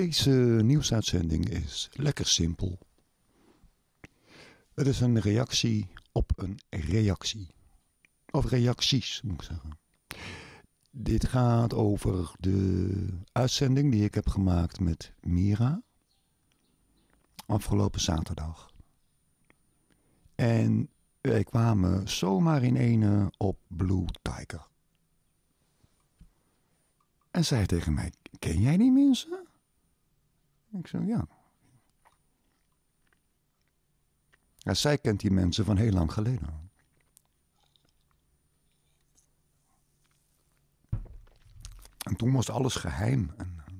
Deze nieuwsuitzending is lekker simpel. Het is een reactie op een reactie. Of reacties, moet ik zeggen. Dit gaat over de uitzending die ik heb gemaakt met Mira afgelopen zaterdag. En wij kwamen zomaar in ene op Blue Tiger. En zei tegen mij: Ken jij die mensen? Ik zo, ja. ja. Zij kent die mensen van heel lang geleden. En toen was alles geheim. En eh,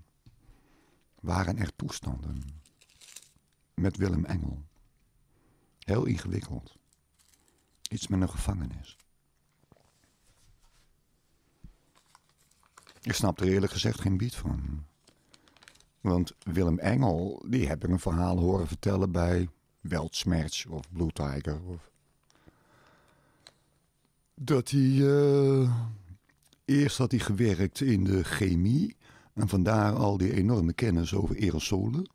waren er toestanden met Willem Engel. Heel ingewikkeld. Iets met een gevangenis. Ik snap er eerlijk gezegd geen bied van. Want Willem Engel, die heb ik een verhaal horen vertellen bij Weltsmerts of Blue Tiger. Of... Dat hij. Eh, eerst had hij gewerkt in de chemie. En vandaar al die enorme kennis over aerosolen.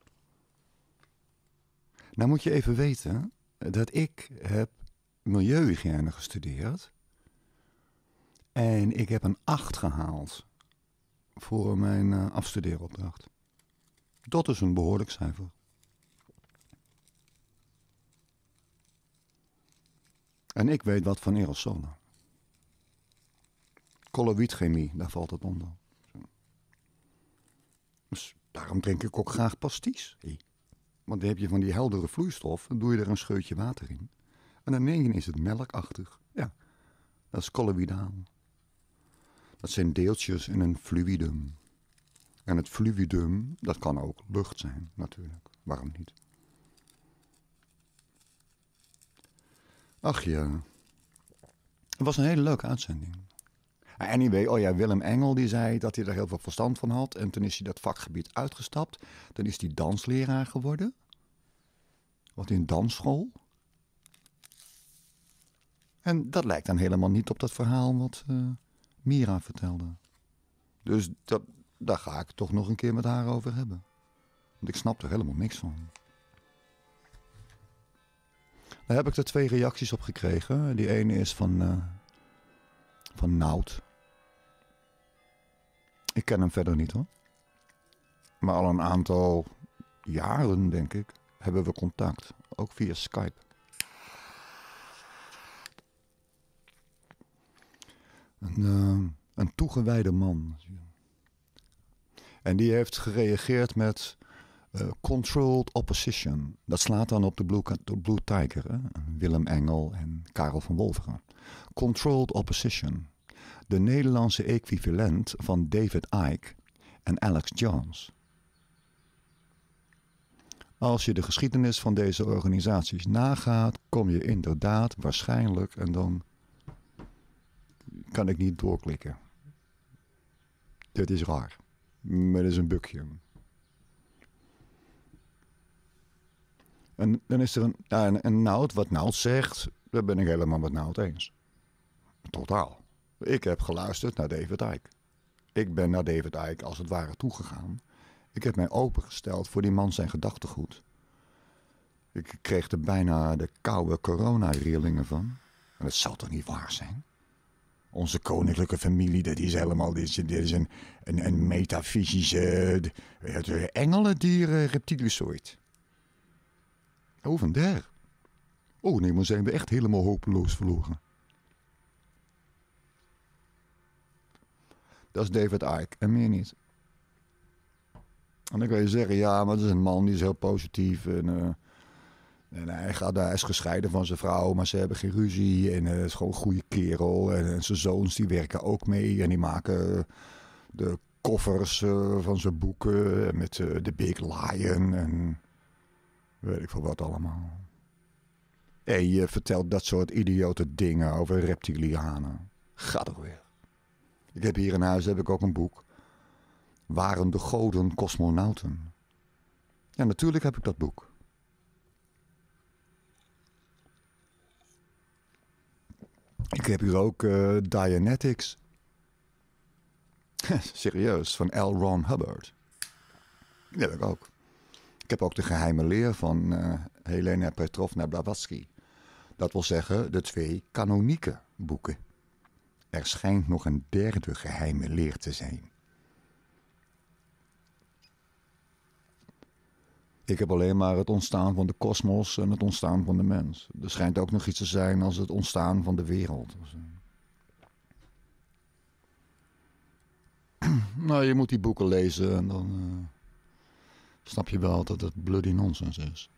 Nou moet je even weten dat ik heb milieuhygiëne gestudeerd. En ik heb een 8 gehaald voor mijn eh, afstudeeropdracht. Dat is een behoorlijk cijfer. En ik weet wat van aerosolen. Colloïdchemie, daar valt het onder. Dus daarom drink ik ook graag pasties. Want dan heb je van die heldere vloeistof, dan doe je er een scheutje water in. En dan neem is het melkachtig. Ja, dat is colloïdaal. Dat zijn deeltjes in een fluidum. En het fluidum, dat kan ook lucht zijn natuurlijk. Waarom niet? Ach ja. Het was een hele leuke uitzending. Anyway, oh ja, Willem Engel die zei dat hij er heel veel verstand van had. En toen is hij dat vakgebied uitgestapt. Dan is hij dansleraar geworden. Wat in dansschool. En dat lijkt dan helemaal niet op dat verhaal wat eh, Mira vertelde. Dus dat, daar ga ik toch nog een keer met haar over hebben. Want ik snap er helemaal niks van. Daar heb ik er twee reacties op gekregen. Die ene is van, uh, van Nout. Ik ken hem verder niet hoor. Maar al een aantal jaren, denk ik, hebben we contact. Ook via Skype. Een, eh, een toegewijde man. En die heeft gereageerd met eh, Controlled Opposition. Dat slaat dan op de Blue, de Blue Tiger, hè? Willem Engel en Karel van Wolveren. Controlled Opposition. De Nederlandse equivalent van David Icke en Alex Jones. Als je de geschiedenis van deze organisaties nagaat, kom je inderdaad waarschijnlijk, en dan kan ik niet doorklikken. Dit is raar met is een bukje. En dan is er een, en, Naald Nout, wat Nout zegt, daar ben ik helemaal met Nout eens. Totaal. Ik heb geluisterd naar David Icke. Ik ben naar David Icke als het ware toegegaan. Ik heb mij opengesteld voor die man zijn gedachtegoed. Ik kreeg er bijna de koude coronarillingen van. En dat zou toch niet waar zijn? onze koninklijke familie, dat is helemaal dit is, dit een, een, een metafysische uh, engelendieren Hoe Oh, vandaar. Oh nee, maar zijn we echt helemaal hopeloos verloren. Dat is David Icke en meer niet. En dan kan je zeggen, ja, maar dat is een man die is heel positief en... Eh, en hij, gaat, hij is gescheiden van zijn vrouw, maar ze hebben geen ruzie. En hij eh, is gewoon een goede kerel. En, zijn zoons die werken ook mee. En die maken eh, de koffers eh, van zijn boeken met de Big Lion en weet ik veel wat allemaal. En je vertelt dat soort idiote dingen over reptilianen. Ga toch weer. Ik heb hier in huis heb ik ook een boek. Waren de goden cosmonauten? Ja, natuurlijk heb ik dat boek. Ik heb hier ook eh, Dianetics. Serieus, van L. Ron Hubbard. Die heb ik ook. Ik heb ook de geheime leer van eh, Helena Petrovna Blavatsky. Dat wil zeggen de twee kanonieke boeken. Er schijnt nog een derde geheime leer te zijn. Ik heb alleen maar het ontstaan van de kosmos en het ontstaan van de mens. Er schijnt ook nog iets te zijn als het ontstaan van de wereld. nou, je moet die boeken lezen en dan eh, snap je wel dat het bloody nonsens is.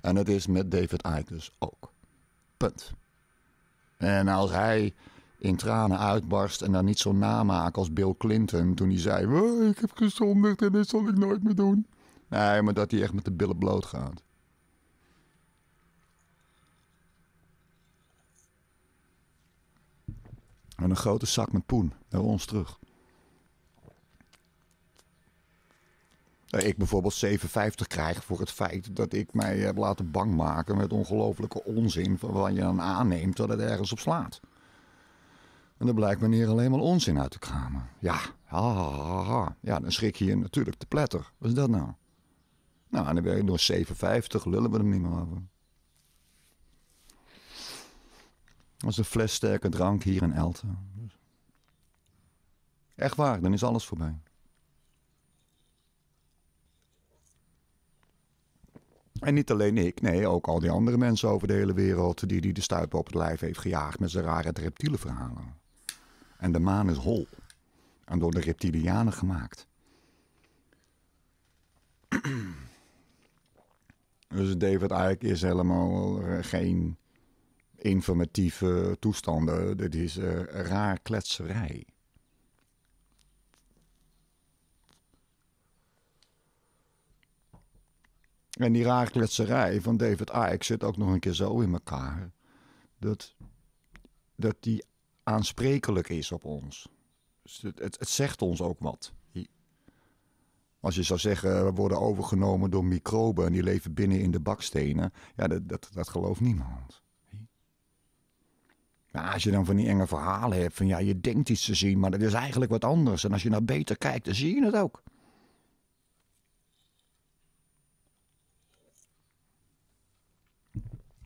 En het is met David Icke dus ook. Punt. En als hij in tranen uitbarst en dan niet zo namaakt als Bill Clinton toen hij zei: Ik heb gezondigd en dit zal ik nooit meer doen. Nee, maar dat hij echt met de billen bloot gaat. En een grote zak met poen naar ons terug. Eh, ik bijvoorbeeld 57 krijg voor het feit dat ik mij heb laten bang maken met ongelofelijke onzin. van wat je dan aanneemt dat het ergens op slaat. En dan blijkt meneer alleen maar onzin uit te kramen. Ja, ja dan schrik je je natuurlijk te pletter. Wat is dat nou? Nou, en dan ben je nog 57, lullen we er niet meer over. Dat is een fles sterke drank hier in Elten. Echt waar, dan is alles voorbij. En niet alleen ik, nee, ook al die andere mensen over de hele wereld die, die de stuipen op het lijf heeft gejaagd met zijn rare reptiele verhalen. En de maan is hol. En door de reptilianen gemaakt. Dus David eigenlijk is helemaal eh, geen informatieve toestanden. Dit is eh, raar kletserij. En die raar kletserij van David Ike zit ook nog een keer zo in elkaar. Dat, dat die aansprekelijk is op ons. Dus het, het zegt ons ook wat. Als je zou zeggen, we worden overgenomen door microben en die leven binnen in de bakstenen. Ja, dat, dat, dat gelooft niemand. als je dan van die enge verhalen hebt, van ja, je denkt iets te zien, maar dat is eigenlijk wat anders. En als je naar nou beter kijkt, dan zie je het ook.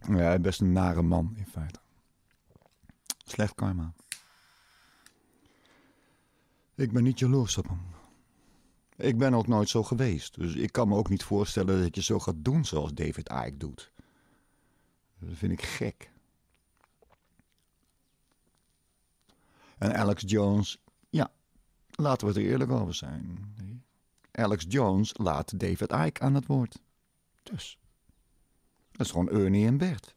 Ja, best een nare man in feite. Slecht karma. Ik ben niet jaloers op hem. Ik ben ook nooit zo geweest. Dus ik kan me ook niet voorstellen dat je zo gaat doen zoals David Icke doet. Dat vind ik gek. En Alex Jones, ja, laten we het er eerlijk over zijn. Alex Jones laat David Ike aan het woord. Dus, dat is gewoon Ernie en Bert.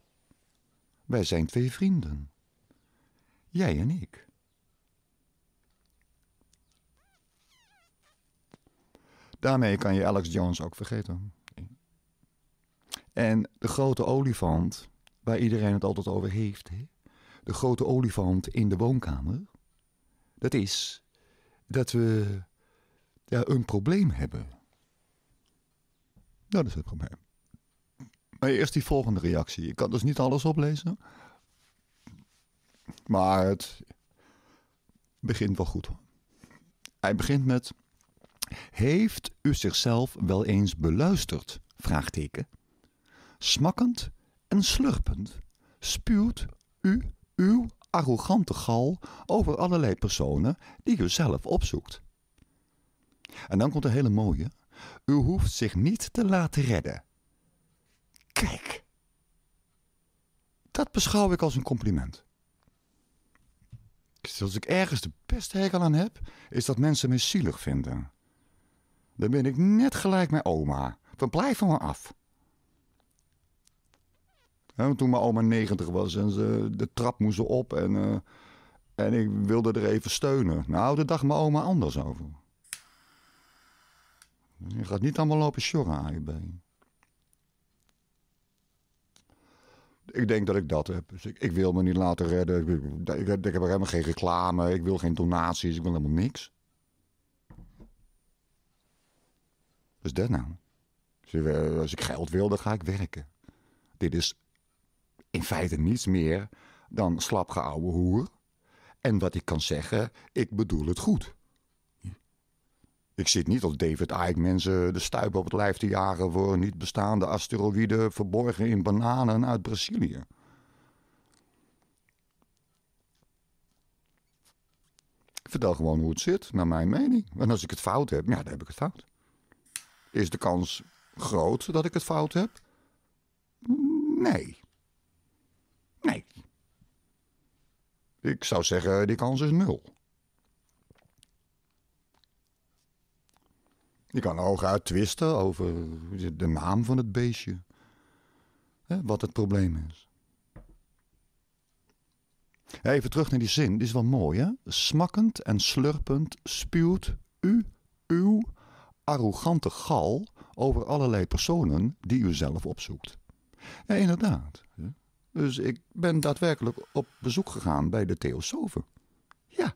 Wij zijn twee vrienden. Jij en ik. Daarmee kan je Alex Jones ook vergeten. En de grote olifant, waar iedereen het altijd over heeft, hè? de grote olifant in de woonkamer, dat is dat we ja, een probleem hebben. Dat is het probleem. Maar eerst die volgende reactie. Ik kan dus niet alles oplezen. Maar het begint wel goed. Hij begint met. Heeft u zichzelf wel eens beluisterd? Vraagteken. Smakkend en slurpend spuwt u uw arrogante gal over allerlei personen die u zelf opzoekt. En dan komt de hele mooie. U hoeft zich niet te laten redden. Kijk, dat beschouw ik als een compliment. Dus als ik ergens de beste hekel aan heb, is dat mensen me zielig vinden. Dan ben ik net gelijk mijn oma. Dan blijf van me af. toen mijn oma 90 was en ze de trap moesten op en, eh, en ik wilde er even steunen. Nou, daar dacht mijn oma anders over. Je gaat niet allemaal lopen sjorren aan je been. Ik denk dat ik dat heb. Dus ik, wil me niet laten redden. Ik, ik, ik heb helemaal geen reclame. Ik wil geen donaties. Ik wil helemaal niks. is dat nou? Eh, als ik geld wil, dan ga ik werken. Dit is in feite niets meer dan slapgeouwe hoer. En wat ik kan zeggen, ik bedoel het goed. Ik zit niet als David Icke mensen de stuip op het lijf te jagen voor niet bestaande asteroïden verborgen in bananen uit Brazilië. Ik vertel gewoon hoe het zit, naar mijn mening. En als ik het fout heb, ja, dan heb ik het fout. Is de kans groot dat ik het fout heb? Nee. Nee. Ik zou zeggen, die kans is nul. Je kan hooguit twisten over de naam van het beestje. Hè, wat het probleem is. Even terug naar die zin, dit is wel mooi hè. Smakkend en slurpend spuwt u uw arrogante gal over allerlei personen die u zelf opzoekt. Ja, inderdaad. Dus ik ben daadwerkelijk op bezoek gegaan bij de Theosofen. Ja.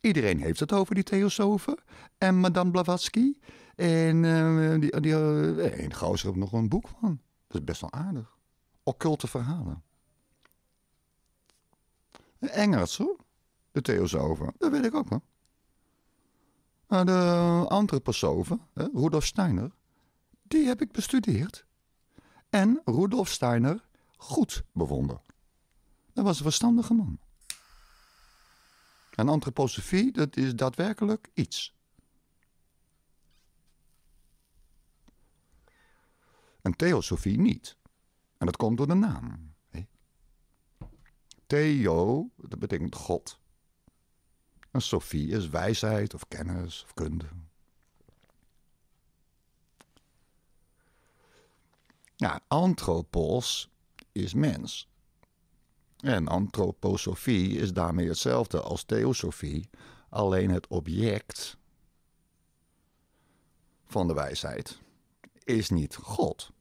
Iedereen heeft het over die Theosofen en Madame Blavatsky. En uh, die, die, uh, en nog een boek van. Dat is best wel aardig. Occulte verhalen. Engels hoor. De Theosofen. Dat weet ik ook wel de andere persoon, Rudolf Steiner, die heb ik bestudeerd. En Rudolf Steiner goed bevonden. Dat was een verstandige man. En antroposofie, dat is daadwerkelijk iets. En theosofie niet. En dat komt door de naam. Theo, dat betekent God. En Sophie is wijsheid of kennis of kunde. Nou, antropos is mens. En antroposofie is daarmee hetzelfde als theosofie, alleen het object van de wijsheid is niet God.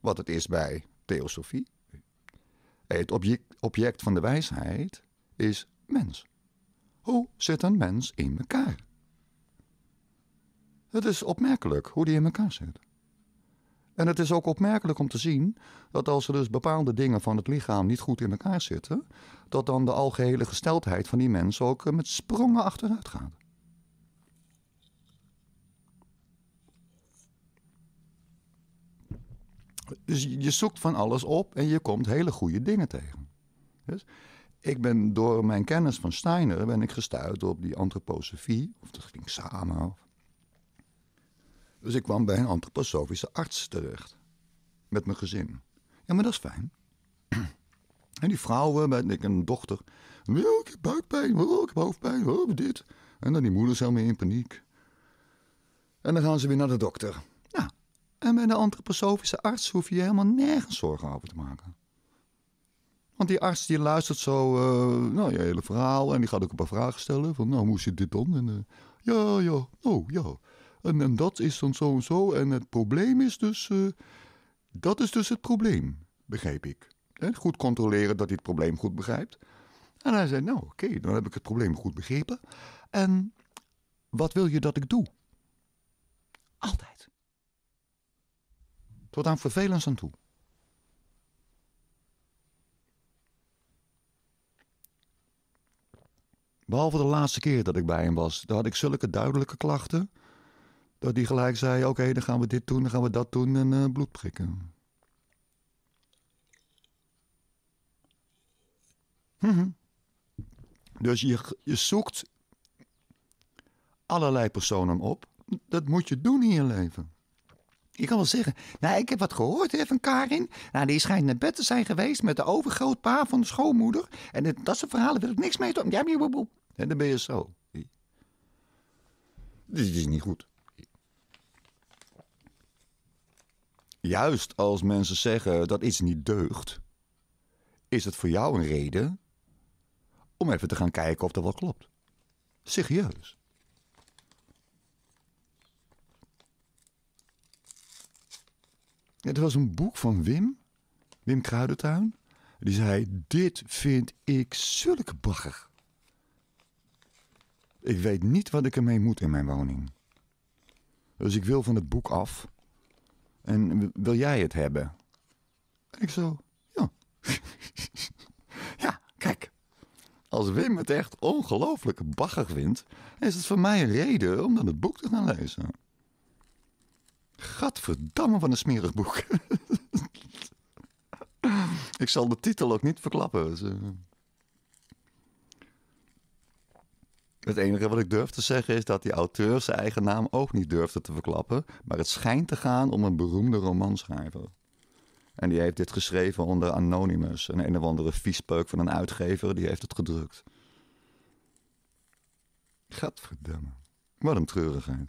Wat het is bij theosofie. Het object van de wijsheid is mens. Hoe zit een mens in elkaar? Het is opmerkelijk hoe die in elkaar zit. En het is ook opmerkelijk om te zien dat als er dus bepaalde dingen van het lichaam niet goed in elkaar zitten, dat dan de algehele gesteldheid van die mens ook eh, met sprongen achteruit gaat. Dus je zoekt van alles op en je komt hele goede dingen tegen. Dus ik ben door mijn kennis van Steiner ben ik gestuurd op die antroposofie. Of dat ging samen. Dus ik kwam bij een antroposofische arts terecht. Met mijn gezin. Ja, maar dat is fijn. En die vrouwen, eh, met ik een dochter. ik heb buikpijn, welke oh, ik heb hoofdpijn, heb oh, dit. En dan die moeders helemaal in paniek. En dan gaan ze weer naar de dokter. Ja, en bij de antroposofische arts hoef je, je helemaal nergens zorgen over te maken. Want die arts die luistert zo uh, nou, je hele verhaal en die gaat ook een paar vragen stellen. Van nou, hoe zit dit dan? En, eh, ja, ja, oh ja. En, en dat is dan zo en zo. En het probleem is dus, eh, dat is dus het probleem, begreep ik. en goed controleren dat hij het probleem goed begrijpt. En hij zei, nou oké, dan heb ik het probleem goed begrepen. En wat wil je dat ik doe? Altijd. Tot aan vervelend aan toe. Behalve de laatste keer dat ik bij hem was. Daar had ik zulke duidelijke klachten. Dat hij gelijk zei: Oké, dan gaan we dit doen, dan gaan we dat doen en eh, bloed prikken. Mhm. Dus je, je zoekt allerlei personen op. Dat moet je doen in je leven. Je kan wel zeggen, nou, ik heb wat gehoord hè, van Karin. Nou, die schijnt naar bed te zijn geweest met de overgrootpa van de schoonmoeder. En dat soort verhalen wil ik niks mee doen. En dan ben je zo. Dit is niet goed. Juist als mensen zeggen dat iets niet deugt, is het voor jou een reden om even te gaan kijken of dat wel klopt. Serieus. Het was een boek van Wim, Wim Kruidentuin. Die zei: Dit vind ik zulke bagger. Ik weet niet wat ik ermee moet in mijn woning. Dus ik wil van het boek af. En wil jij het hebben? En ik zo: Ja. ja, kijk. Als Wim het echt ongelooflijk bagger vindt, is het voor mij een reden om dan het boek te gaan lezen. Gadverdamme van een smerig boek. ik zal de titel ook niet verklappen. Dus, eh. Het enige wat ik durf te zeggen is dat die auteur zijn eigen naam ook niet durfde te verklappen. Maar het schijnt te gaan om een beroemde romanschrijver. En die heeft dit geschreven onder Anonymous. Een een of andere viespeuk van een uitgever, die heeft het gedrukt. Gadverdamme. Wat een treurigheid.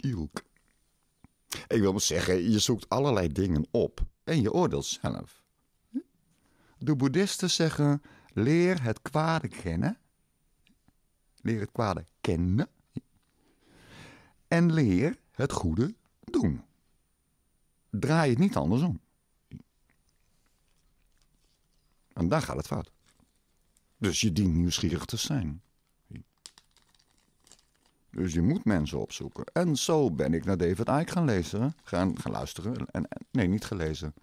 Ielk. Ik wil maar zeggen, je zoekt allerlei dingen op en je oordeelt zelf. De boeddhisten zeggen: leer het kwade kennen. Leer het kwade kennen. En leer het goede doen. Draai het niet andersom. En daar gaat het fout. Dus je dient nieuwsgierig te zijn. Dus je moet mensen opzoeken. En zo ben ik naar David Icke gaan lezen. Gaan, gaan luisteren. En, nee, niet gelezen.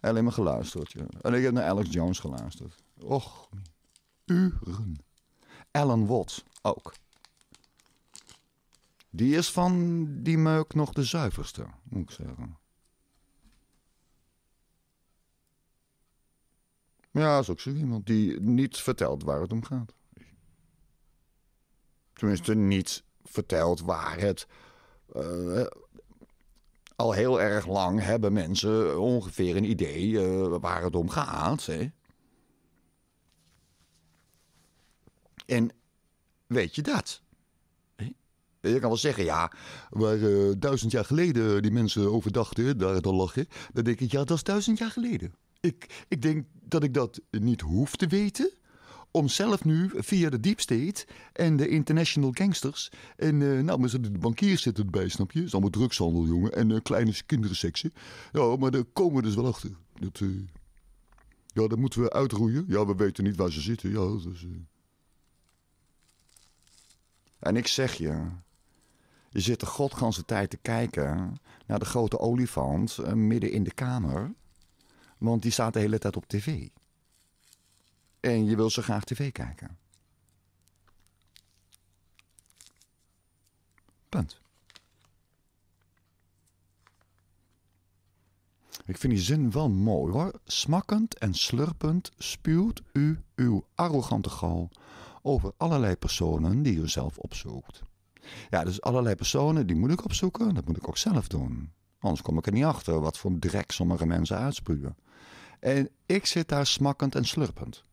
Alleen maar geluisterd. Ja. En ik heb naar Alex Jones geluisterd. Och, uren. Alan Watts ook. Die is van die meuk nog de zuiverste, moet ik zeggen. Ja, is ook zo iemand die niet vertelt waar het om gaat. Tenminste, niet verteld waar het. Eh, al heel erg lang hebben mensen ongeveer een idee eh, waar het om gaat. Hè? En weet je dat? Je kan wel zeggen, ja, waar eh, duizend jaar geleden die mensen over dachten, daar dan lag je. Dan denk ik, ja, dat is duizend jaar geleden. Ik, ik denk dat ik dat niet hoef te weten om zelf nu via de deep state en de international gangsters. En eh, nou, maar de bankiers zitten erbij, snap je? Het is allemaal drugshandel, jongen. En uh, kleine kinderseksen. Ja, maar daar komen we dus wel achter. Dat, eh, ja, dat moeten we uitroeien. Ja, we weten niet waar ze zitten. Ja, dus, En ik zeg je... Je zit de godganse tijd te kijken naar de grote olifant midden in de kamer. Want die staat de hele tijd op tv en je wil zo graag tv kijken. Punt. Ik vind die zin wel mooi hoor. Smakkend en slurpend spuwt u uw arrogante gal over allerlei personen die u zelf opzoekt. Ja, dus allerlei personen die moet ik opzoeken, dat moet ik ook zelf doen. Anders kom ik er niet achter wat voor drek sommige mensen uitspuwen. En ik zit daar smakkend en slurpend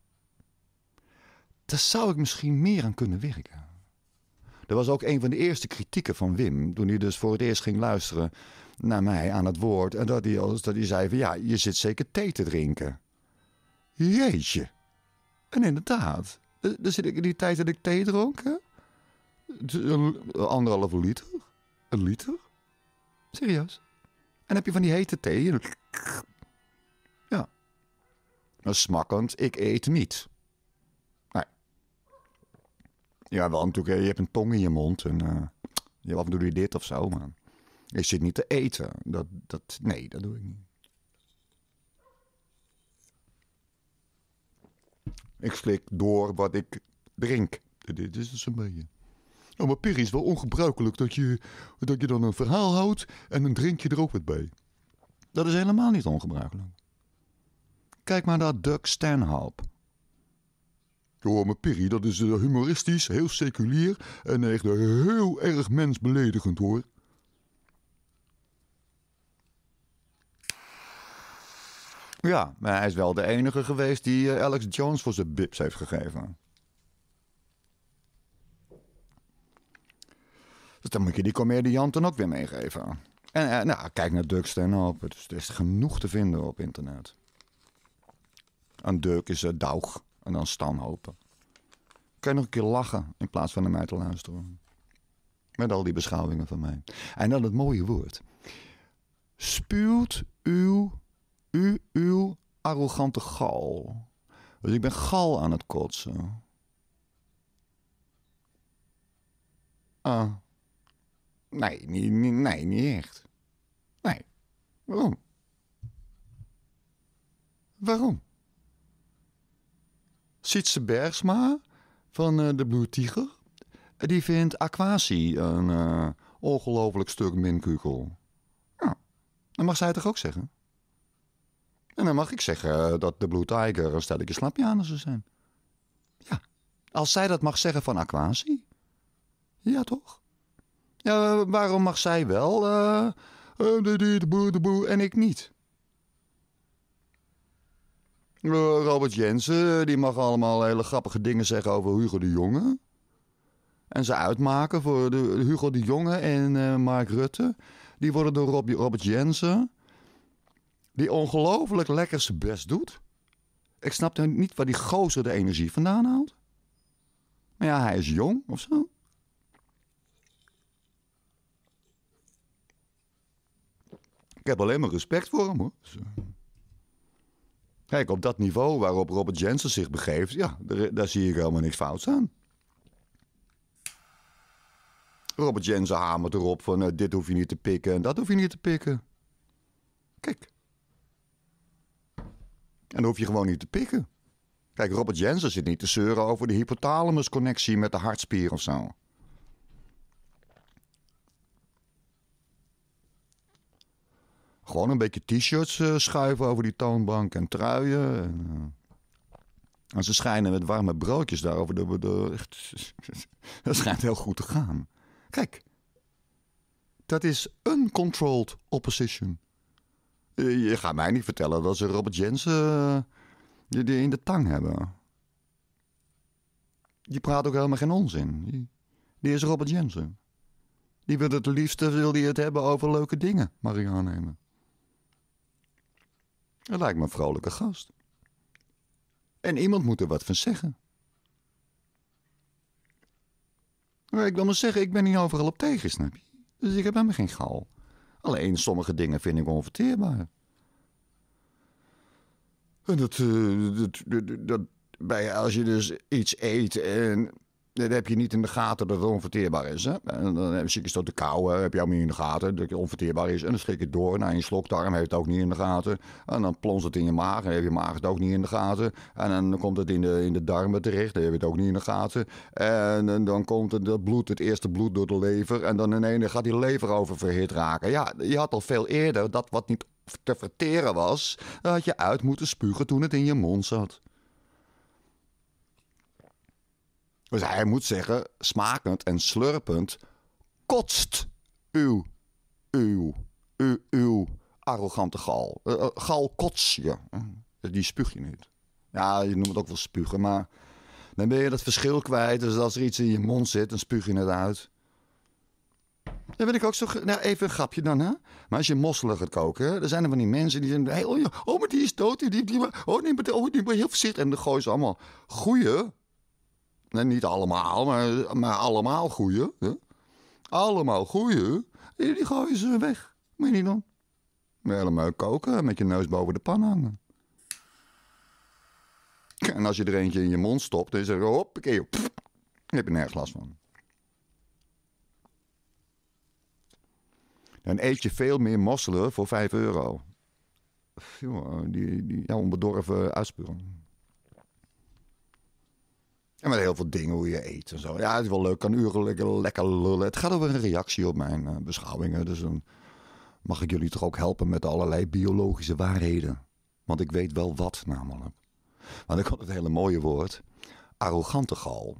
daar zou ik misschien meer aan kunnen werken. Dat was ook een van de eerste kritieken van Wim. Toen hij dus voor het eerst ging luisteren naar mij aan het woord. En dat hij, dat hij zei van ja, je zit zeker thee te drinken. Jeetje. En inderdaad. Eh, dan zit ik in die tijd dat ik thee dronk. Dus anderhalve liter. Een liter. Serieus. En heb je van die hete thee. Ja. Dat nou, smakkend. Ik eet niet. Ja, wel natuurlijk. Eh, je hebt een tong in je mond en uh, je af doe je dit of zo, maar je zit niet te eten. Dat, dat, nee, dat doe ik niet. Ik slik door wat ik drink. Dit is dus een beetje. oh nou, maar Piri is wel ongebruikelijk dat je, dat je dan een verhaal houdt en een drinkje er ook wat bij. Dat is helemaal niet ongebruikelijk. Kijk maar naar Doug Stanhope. Joh, maar Perry, dat is eh, humoristisch, heel seculier en echt heel erg mensbeledigend hoor. Ja, maar hij is wel de enige geweest die eh, Alex Jones voor zijn bips heeft gegeven. Dus dan moet je die comedianten ook weer meegeven. En eh, nou, kijk naar Duck op. Het is, er is genoeg te vinden op internet. En Duck is uh, Doug. En dan hopen. Kan je nog een keer lachen in plaats van naar mij te luisteren. Met al die beschouwingen van mij. En dan het mooie woord. Spuwt uw, u, uw arrogante gal. Dus ik ben gal aan het kotsen. Ah. Nee, nee, nee, nee, niet echt. Nee. Waarom? Waarom? Sietse Bergsma van eh, de Blue Tiger. Eh, die vindt Aquasi een uh, ongelooflijk stuk minkukel. Nou, dan mag zij toch ook zeggen? En dan mag ik zeggen dat de Blue Tiger een stelletje zou zijn. Ja, als zij dat mag zeggen van Aquasi. Ja, toch? Ja, waarom mag zij wel de, de, de en ik niet? Robert Jensen, eh, die mag allemaal hele grappige dingen zeggen over Hugo de Jonge. En ze uitmaken voor de, Hugo de Jonge en eh, Mark Rutte. Die worden door Rob, Robert Jensen, die ongelooflijk lekker zijn best doet. Ik snap nou niet waar die gozer de energie vandaan haalt. Maar ja, hij is jong of zo. Ik heb alleen maar respect voor hem hoor. Dus, eh. Kijk, op dat niveau waarop Robert Jensen zich begeeft, ja, daar, daar zie ik helemaal niks fout aan. Robert Jensen hamert erop van eh, dit hoef je niet te pikken en dat hoef je niet te pikken. Kijk. En dan hoef je gewoon niet te pikken. Kijk, Robert Jensen zit niet te zeuren over de hypothalamusconnectie met de hartspier of zo. Gewoon een beetje t-shirts eh, schuiven over die toonbank en truien. En, eh. en, ze schijnen met warme broodjes daarover. echt, dat schijnt heel goed te gaan. Kijk, dat is uncontrolled opposition. Eh, je gaat mij niet vertellen dat ze Robert Jensen die in de tang hebben. Die praat ook helemaal geen onzin. Die, is Robert Jensen. Die wil het liefste wil die het hebben over leuke dingen, Marianne aannemen. Dat lijkt me een vrolijke gast. En iemand moet er wat van zeggen. ik wil maar zeggen, ik ben niet overal op tegen, snap je? Dus ik heb me geen gal. Alleen sommige dingen vind ik onverteerbaar. En dat, dat, dat, dat bij, als je dus iets eet en dat heb je niet in de gaten dat het onverteerbaar is. Hè? En dan zit je zo de kauwen, heb je ook niet in de gaten dat het onverteerbaar is. En dan schrik je door naar je slokdarm, heeft het ook niet in de gaten. En dan plons het in je maag, en heb je maag het ook niet in de gaten. En dan komt het in de, in de darmen terecht, dan heb je het ook niet in de gaten. En, dan komt het, bloed, het eerste bloed door de lever. En dan in ene gaat die lever oververhit raken. Ja, je had al veel eerder dat wat niet te verteren was, dat had je uit moeten spugen toen het in je mond zat. Dus hij moet zeggen, smakend en slurpend, kotst uw, uw, uw, arrogante gal. Eh, eh, gal kots je. Eh, die spuug je niet. Ja, je noemt het ook wel spugen, maar dan ben je dat verschil kwijt. Dus als er iets in je mond zit, dan spuug je het uit. Dan ben ik ook zo. Nou, even een grapje dan, hè? Maar als je mosselen gaat koken, er zijn er van die mensen die zeggen: hey, oh, oh maar die is dood. Die, die, oh, nee, maar, oh, die, heel voorzichtig. En dan gooi ze allemaal goeie niet allemaal, maar, maar allemaal goeie. Hè? Allemaal goeie. Die, gooien ze weg. Moet je dan. doen. Helemaal koken, met je neus boven de pan hangen. En als je er eentje in je mond stopt, dan is er hoppakee. Dan heb je nergens last van. Dan eet je veel meer mosselen voor 5 euro. Die, die ja, onbedorven uitspuren. En met heel veel dingen, hoe je eet en zo. Ja, het is wel leuk, kan uren lekker, lullen. Het gaat over een reactie op mijn uh, beschouwingen. Dus dan mag ik jullie toch ook helpen met allerlei biologische waarheden. Want ik weet wel wat namelijk. Want ik had het hele mooie woord. Arrogante gal.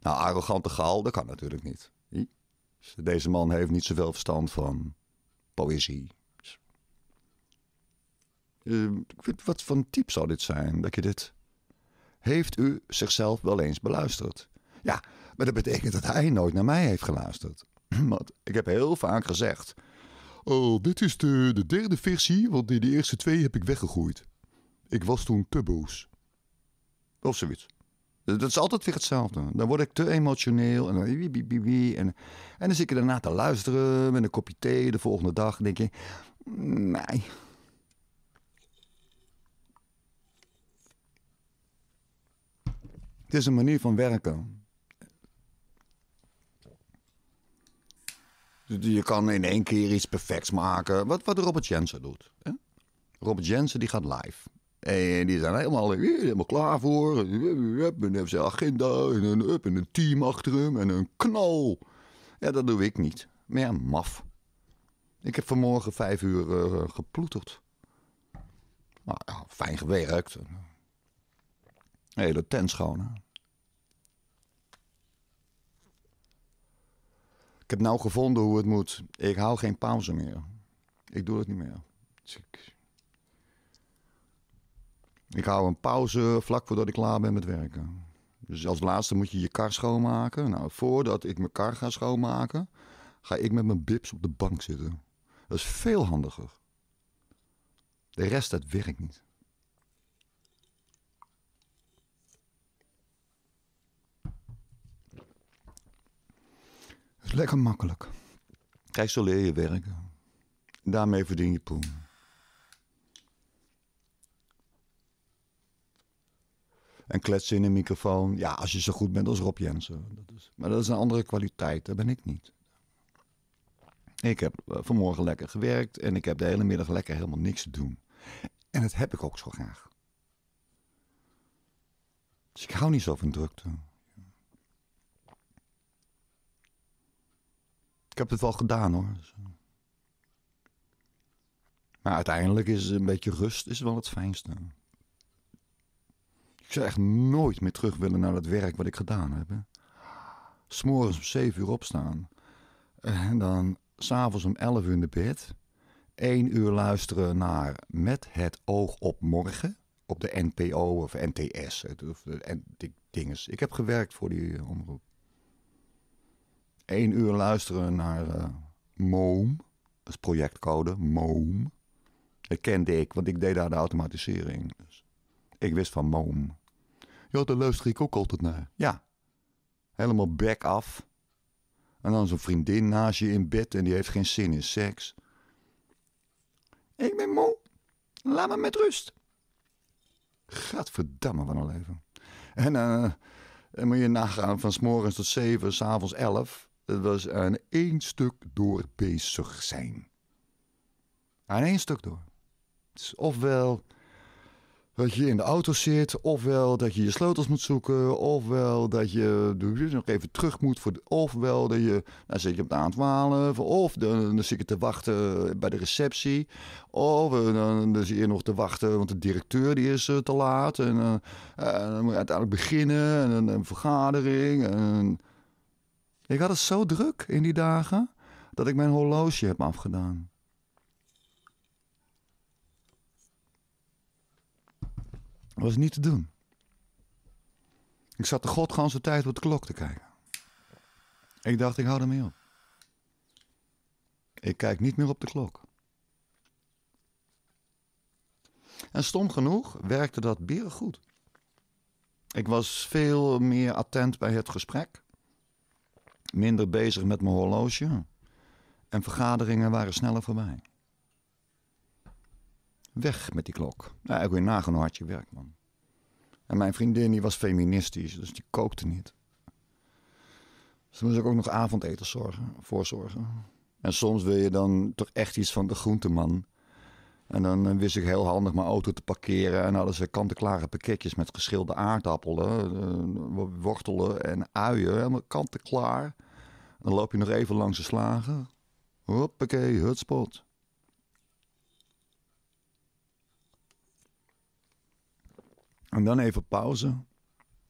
Nou, arrogante gal, dat kan natuurlijk niet. Deze man heeft niet zoveel verstand van poëzie. Dus, eh, wat voor type zou dit zijn? Dat je dit heeft u zichzelf wel eens beluisterd? Ja, maar dat betekent dat hij nooit naar mij heeft geluisterd. Want ik heb heel vaak gezegd: Oh, dit is de, de derde versie, want die eerste twee heb ik weggegooid. Ik was toen te boos. Of zoiets. Dat is altijd weer hetzelfde. Dan word ik te emotioneel en dan, en, en dan zit ik daarna te luisteren met een kopje thee de volgende dag. En denk je: mm, Nee Het is een manier van werken. Je kan in één keer iets perfects maken. Wat, wat Robert Jensen doet. Hè? Robert Jensen die gaat live. En die zijn helemaal, eh, helemaal klaar voor. En heeft zijn agenda en een, up, en een team achter hem en een knal. Ja, dat doe ik niet. Maar ja, maf. Ik heb vanmorgen vijf uur uh, geploeterd. Nou ja, fijn gewerkt hele tent schoon. Ik heb nou gevonden hoe het moet. Ik hou geen pauze meer. Ik doe het niet meer. Dus ik... hou een pauze vlak voordat ik klaar ben met werken. Dus als laatste moet je je kar schoonmaken. Nou, voordat ik mijn kar ga schoonmaken, ga ik met mijn bips op de bank zitten. Dat is veel handiger. De rest, dat werkt niet. is lekker makkelijk. Kijk, zo leer je werken. Daarmee verdien je poen. En kletsen in een microfoon. Ja, als je zo goed bent als Rob Jensen. Dat is, maar dat is een andere kwaliteit. Dat ben ik niet. Ik heb eh, vanmorgen lekker gewerkt. En ik heb de hele middag lekker helemaal niks te doen. En dat heb ik ook zo graag. Dus ik hou niet zo van drukte. ik heb het wel gedaan hoor. Maar uiteindelijk is een beetje rust is wel het fijnste. Ik zou echt nooit meer terug willen naar dat werk wat ik gedaan heb. S'morgens om 7 uur opstaan. En dan s'avonds om 11 uur in de bed. 1 uur luisteren naar Met het oog op morgen. Op de NPO of NTS. Of de dinges. Ik heb gewerkt voor die eh, omroep één uur luisteren naar uh, Moom. Dat is projectcode, Moom. Dat kende ik, want ik deed daar de automatisering. Dus ik wist van Moom. Ja, daar luister ik ook altijd naar. Ja. Helemaal back af. En dan zo'n vriendin naast je in bed en die heeft geen zin in seks. Ik ben moe. Laat me met rust. Gadverdamme van een leven. Eh, en moet je nagaan van s morgens tot zeven, s'avonds elf was aan één stuk door bezig zijn. Aan één stuk door. ofwel dat je in de auto zit, ofwel dat je je sleutels moet zoeken, ofwel dat je nog even terug moet, voor ofwel dat je, nou zit je op de A12, of dan, dan zit je te wachten bij de receptie, of eh, dan, dan zit je nog te wachten, want de directeur die is eh, te laat, eh, en dan moet je uiteindelijk beginnen, en een, een vergadering, en ik had het zo druk in die dagen dat ik mijn horloge heb afgedaan. Dat was niet te doen. Ik zat de godganse tijd op de klok te kijken. Ik dacht, ik hou ermee op. Ik kijk niet meer op de klok. En stom genoeg werkte dat beren goed. Ik was veel meer attent bij het gesprek minder bezig met mijn horloge en vergaderingen waren sneller voorbij. Weg met die klok. Nou, ik wil nagaan hoe hard je werkt, man. En mijn vriendin die was feministisch, dus die kookte niet. Ze moest ik ook nog avondeten zorgen, voorzorgen. En soms wil je dan toch echt iets van de groenteman. En dan eh, wist ik heel handig mijn auto te parkeren. En hadden ze kant-en-klare pakketjes met geschilde aardappelen, eh, wortelen en uien. Helemaal kant-en-klaar. Dan loop je nog even langs de slagen. Hoppakee, hutspot. En dan even pauze.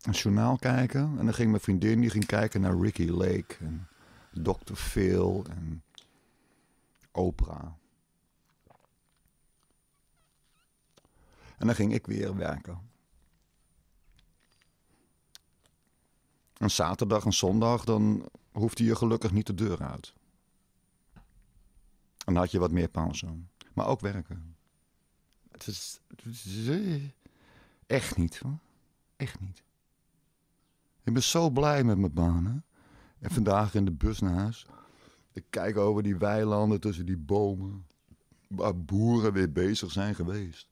Een journaal kijken. En dan ging mijn vriendin die ging kijken naar Ricky Lake. En Dr. Phil. En Oprah. En dan ging ik weer werken. Een zaterdag en zondag, dan hoefde je gelukkig niet de deur uit. En dan had je wat meer pauze. Maar ook werken. Het is, eh, echt niet hoor. Echt niet. Ik ben zo blij met mijn banen. En vandaag in de bus naar huis. Ik kijk over die weilanden tussen die bomen. Waar boeren weer bezig zijn geweest.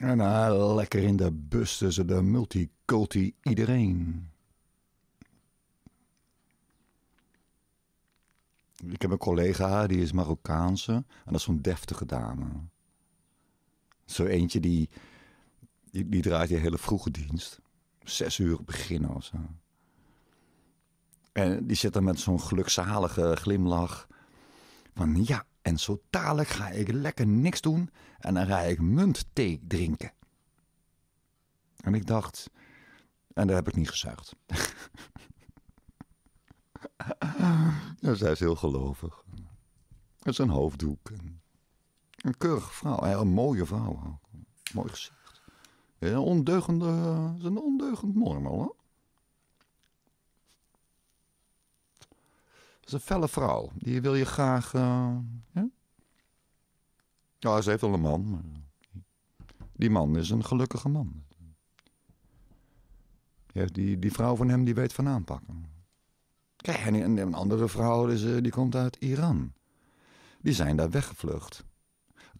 En nou, lekker in de bus tussen de multiculti iedereen. Ik heb een collega, die is Marokkaanse. En dat is zo'n deftige dame. Zo eentje die, die, die draait die hele vroege dienst. Zes uur beginnen of zo. En die zit dan met zo'n gelukzalige glimlach. Van ja, en zo dadelijk ga ik lekker niks doen en dan ga ik muntthee drinken. En ik dacht, en daar heb ik niet gezuigd. ja, zij is heel gelovig. Het is een hoofddoek. Een keurige vrouw, een mooie vrouw. Mooi gezicht. Een ondeugende, is een ondeugend mormel hoor. is een felle vrouw. Die wil je graag. Eh, ja? ja, ze heeft al een man. Die man is een gelukkige man. die, die vrouw van hem die weet van aanpakken. Kijk, en een, een andere vrouw dus, eh, die komt uit Iran. Die zijn daar weggevlucht.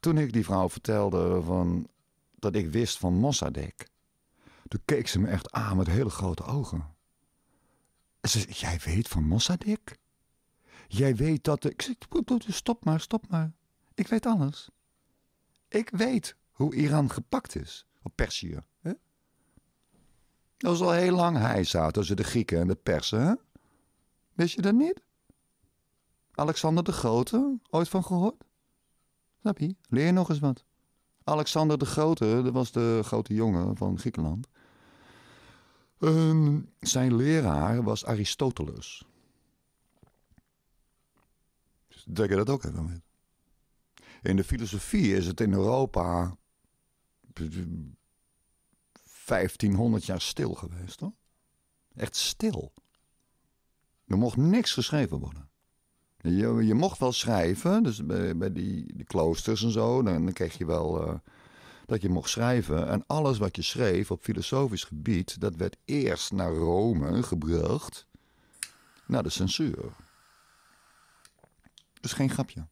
Toen ik die vrouw vertelde van, dat ik wist van Mossadegh, toen keek ze me echt aan met hele grote ogen. ze zei: Jij weet van Mossadegh? Jij weet dat. Ik zei: stop maar, stop maar. Ik weet alles. Ik weet hoe Iran gepakt is. Op Perzië. Hè? Dat was al heel lang zat tussen de Grieken en de Persen. Hè? Wist je dat niet? Alexander de Grote, ooit van gehoord? Snap je? Leer nog eens wat. Alexander de Grote, dat was de grote jongen van Griekenland. Ehm, zijn leraar was Aristoteles dat je dat ook even met. In de filosofie is het in Europa 1500 jaar stil geweest, hoor. Echt stil. Er mocht niks geschreven worden. Je, je mocht wel schrijven, dus bij, die, kloosters en zo, dan, kreeg je wel eh, dat je mocht schrijven. En alles wat je schreef op filosofisch gebied, dat werd eerst naar Rome gebracht, naar de censuur. Dus geen grapje.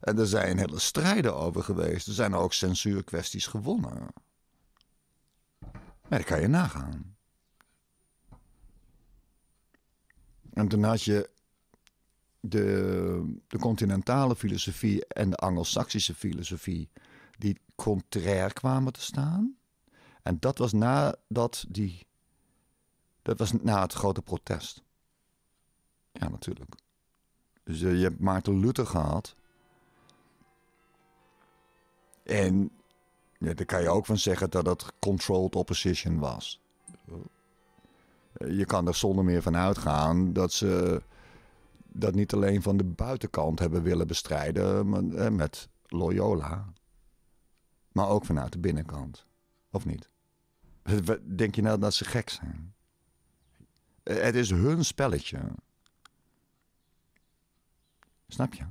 En er zijn hele strijden over geweest. Er zijn ook censuurkwesties gewonnen. Maar dat kan je nagaan. En toen had je de, de continentale filosofie en de Angelsaksische filosofie die contrair kwamen te staan. En dat was nadat die. Dat was na het grote protest. Ja, natuurlijk. Dus eh, je hebt Maarten Luther gehad. En daar kan je ook van zeggen dat dat controlled opposition was. Eh, je kan er zonder meer van uitgaan dat ze dat niet alleen van de buitenkant hebben willen bestrijden maar, eh, met Loyola, maar ook vanuit de binnenkant. Of niet? Denk je nou dat ze gek zijn? Het is hun spelletje. Snap je?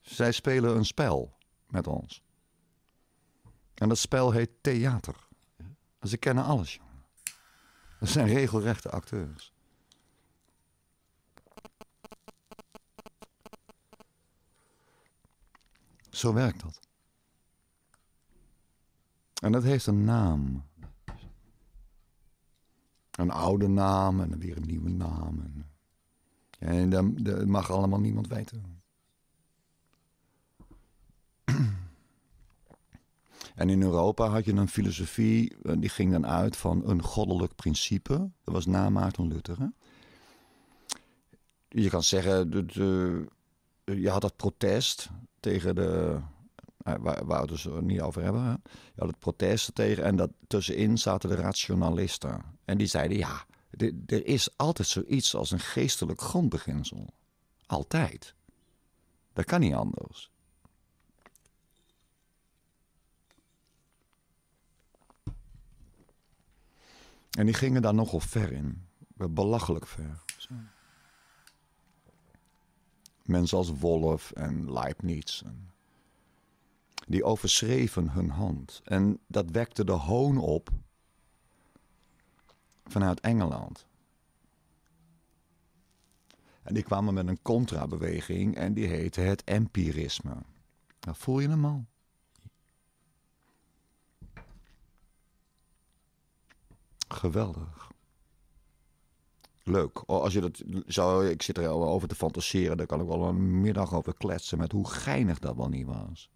Zij spelen een spel met ons. En dat spel heet theater. Ze kennen alles, jongen. Dat zijn regelrechte acteurs. Zo werkt dat. En dat heeft een naam. Een oude naam en weer een nieuwe naam. En en dat mag allemaal niemand weten. En in Europa had je een filosofie, eh, die ging dan uit van een goddelijk principe. Dat was na Maarten Luther. Je kan zeggen, de, je had dat protest tegen de. Nou, waar, waar we het dus niet over hebben. Je had het protest tegen en dat, tussenin zaten de rationalisten. En die zeiden ja er is altijd zoiets als een geestelijk grondbeginsel. Altijd. Dat kan niet anders. En die gingen daar nogal ver in. Belachelijk ver. Mensen als Wolf en Leibniz. En die overschreven hun hand. En dat wekte de hoon op vanuit Engeland. En die kwamen met een contrabeweging en die heette het empirisme. Nou, voel je hem al? Geweldig. Leuk. als je dat zou, ik zit er al over te fantaseren. Daar kan ik wel een middag over kletsen met hoe geinig dat wel niet was.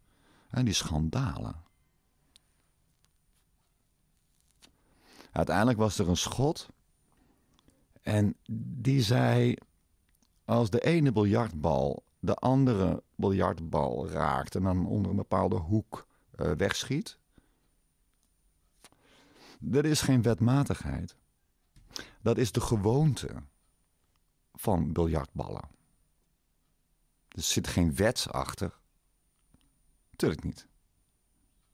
En die schandalen. Uiteindelijk was er een schot. En die zei: Als de ene biljartbal de andere biljartbal raakt. en dan onder een bepaalde hoek eh, wegschiet. dat is geen wetmatigheid. Dat is de gewoonte van biljartballen. Er zit geen wet achter. Tuurlijk niet.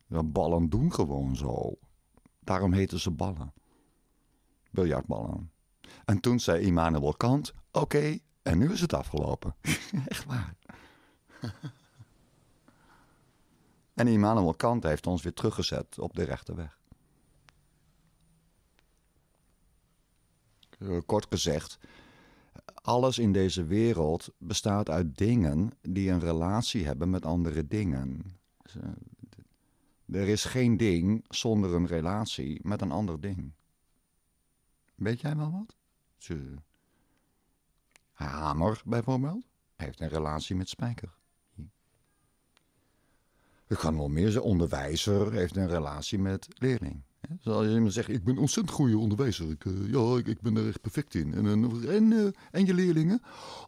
De ballen doen gewoon zo. Daarom heten ze ballen. Biljartballen. En toen zei Immanuel Kant: Oké, en nu is het afgelopen. Echt waar. en Immanuel Kant heeft ons weer teruggezet op de rechte weg. Eh, kort gezegd, alles in deze wereld bestaat uit dingen die een relatie hebben met andere dingen. Dus, eh, er is geen ding zonder een relatie met een ander ding. Weet jij wel wat? Hamer bijvoorbeeld heeft een relatie met spijker. Ik kan wel meer zijn. Onderwijzer heeft een relatie met leerling. Zal je iemand zeggen, ik ben ontzettend goede onderwijzer. Ik, eh, ja, ik, ik, ben er echt perfect in. En, en, eh, en, je leerlingen?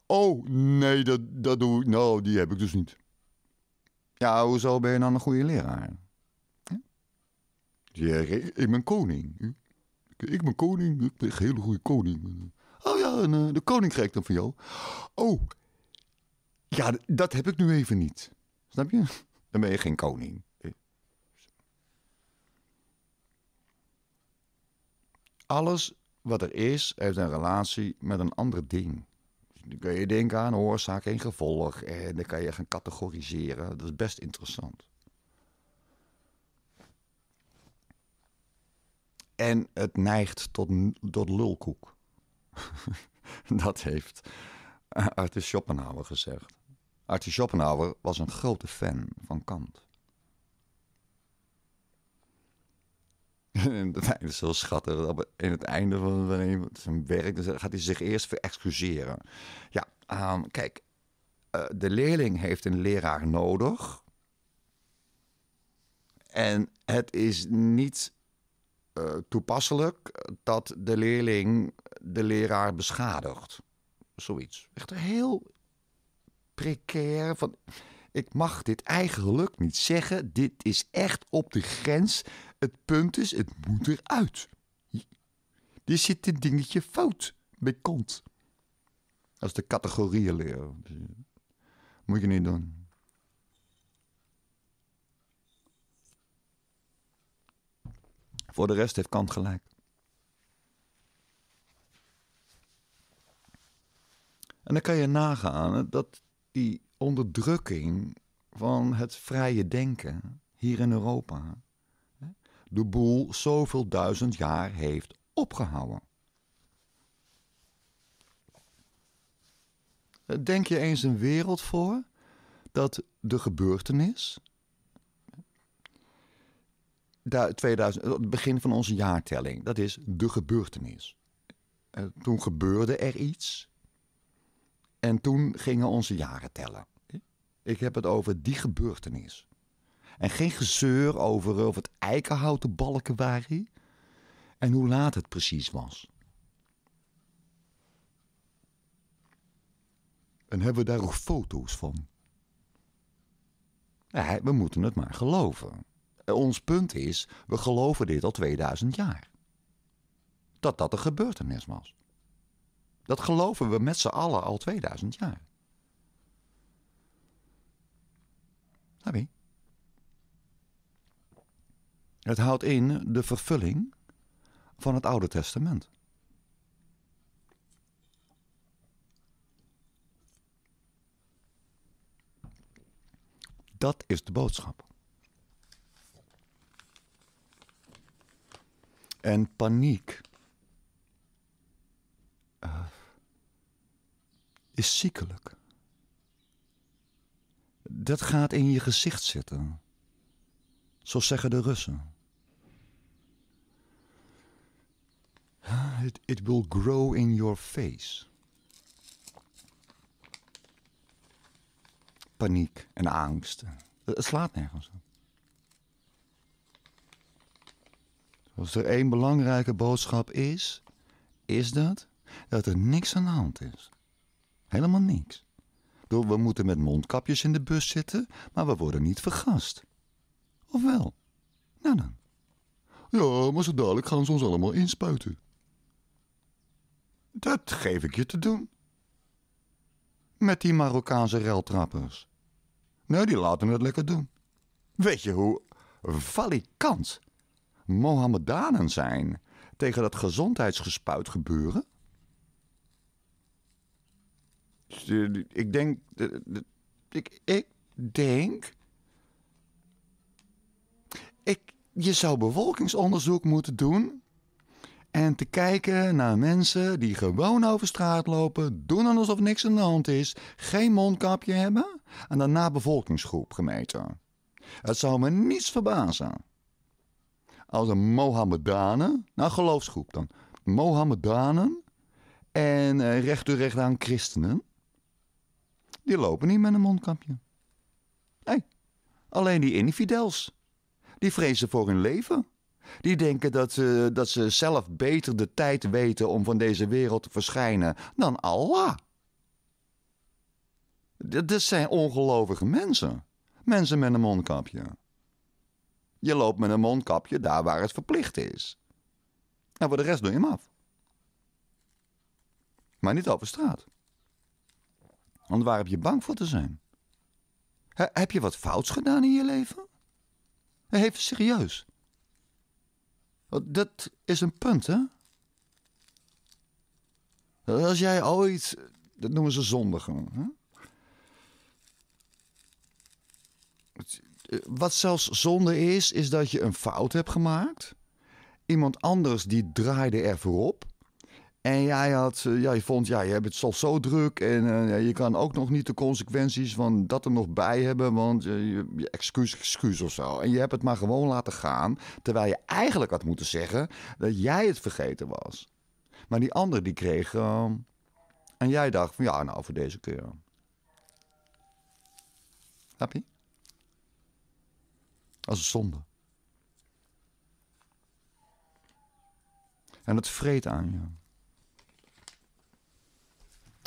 Oh, nee, dat, dat doe ik. Nou, die heb ik dus niet. Ja, hoezo ben je dan een goede leraar? Ja, ik ben koning. Ik ben koning, ik ben een hele goede koning. Oh ja, en eh, de koning krijgt dan van jou. Oh, ja, dat heb ik nu even niet. Snap je? Dan ben je geen koning. Eh. Alles wat er is, heeft een relatie met een ander ding. Dan kun je denken aan oorzaak en gevolg. En dan kan je gaan categoriseren. Dat is best interessant. En het neigt tot, tot lulkoek. dat heeft eh, Arthur Schopenhauer gezegd. Arthur Schopenhauer was een grote fan van Kant. dat is heel schattig. In het einde van zijn werk gaat hij zich eerst verexcuseren. Ja, ehm, kijk, eh, de leerling heeft een leraar nodig. En het is niet eh, toepasselijk dat de leerling de leraar beschadigt. Zoiets. Echt heel precair. Van, ik mag dit eigenlijk niet zeggen. Dit is echt op de grens. Het punt is, het moet eruit. Er zit een dingetje fout bij kont. als de categorieën leren. Moet je niet doen. Voor de rest heeft Kant gelijk. En dan kan je nagaan dat die onderdrukking van het vrije denken hier in Europa de boel zoveel duizend jaar heeft opgehouden. Denk je eens een wereld voor dat de gebeurtenis 2000, eh, het begin van onze jaartelling. Dat is de gebeurtenis. Eh, toen gebeurde er iets. En toen gingen onze jaren tellen. Ik heb het over die gebeurtenis. En geen gezeur over of het eikenhouten balken waren. En hoe laat het precies was. En hebben we daar ook foto's van? Ja, we moeten het maar geloven. Eh, ons punt is, we geloven dit al 2000 jaar. Dat dat een gebeurtenis was. Dat geloven we met z'n allen al 2000 jaar. Snap Het houdt in de vervulling van het Oude Testament. Dat is de boodschap. en paniek. Eh, is ziekelijk. Dat gaat in je gezicht zitten. Zo zeggen de Russen. It, it will grow in your face. Paniek en angst. Eh, het slaat nergens op. Als er één belangrijke boodschap is, is dat dat er niks aan de hand is. Helemaal niks. We moeten met mondkapjes in de bus zitten, maar we worden niet vergast. Of wel? Nou dan. Ja, maar zo dadelijk gaan ze ons allemaal inspuiten. Dat geef ik je te doen. Met die Marokkaanse reltrappers. Nee, nou, die laten het lekker doen. Weet je hoe valikant Mohammedanen zijn tegen dat gezondheidsgespuit gebeuren? Dus, eh, ik denk. Eh, eh, ik, ik denk. Ik, je zou bevolkingsonderzoek moeten doen. En te kijken naar mensen die gewoon over straat lopen, doen alsof niks aan de hand is, geen mondkapje hebben en daarna bevolkingsgroep gemeten. Het zou me niets verbazen als een Mohammedanen, nou geloofsgroep dan, Mohammedanen en uh, recht door recht aan christenen, die lopen niet met een mondkapje. Nee, alleen die infidels. Die vrezen voor hun leven. Die denken dat ze, dat ze zelf beter de tijd weten om van deze wereld te verschijnen dan Allah. Dat zijn ongelovige mensen. Mensen met een mondkapje. Je loopt met een mondkapje daar waar het verplicht is. En voor de rest doe je hem af. Maar niet over straat. Want waar heb je bang voor te zijn? heb je wat fouts gedaan in je leven? Even serieus. Dat is een punt, hè? Als jij ooit. Dat noemen ze zondigen. Hè? wat zelfs zonde is, is dat je een fout hebt gemaakt. Iemand anders die draaide er voorop. En jij had, eh, ja, je vond, ja, je hebt het zo druk en eh, je kan ook nog niet de consequenties van dat er nog bij hebben, want je excuus, excuus of zo. En je hebt het maar gewoon laten gaan, terwijl je eigenlijk had moeten zeggen dat jij het vergeten was. Maar die ander die kreeg, ehm, en jij dacht van, ja, nou, voor deze keer. Happy? je? als een zonde. En het vreet aan je.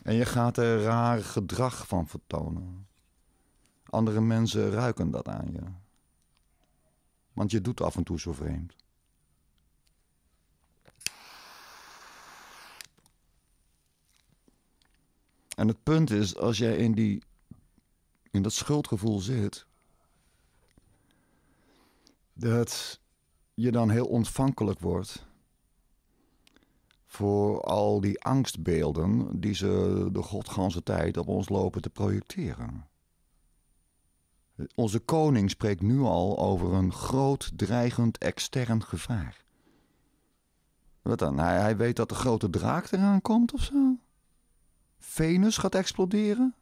En je gaat er raar gedrag van vertonen. Andere mensen ruiken dat aan je. Want je doet af en toe zo vreemd. En het punt is, als jij in, die, in dat schuldgevoel zit, dat je dan heel ontvankelijk wordt voor al die angstbeelden die ze de godganse tijd op ons lopen te projecteren. Onze koning spreekt nu al over een groot dreigend extern gevaar. Wat dan? Hij, weet dat de grote draak eraan komt of zo? Venus gaat exploderen?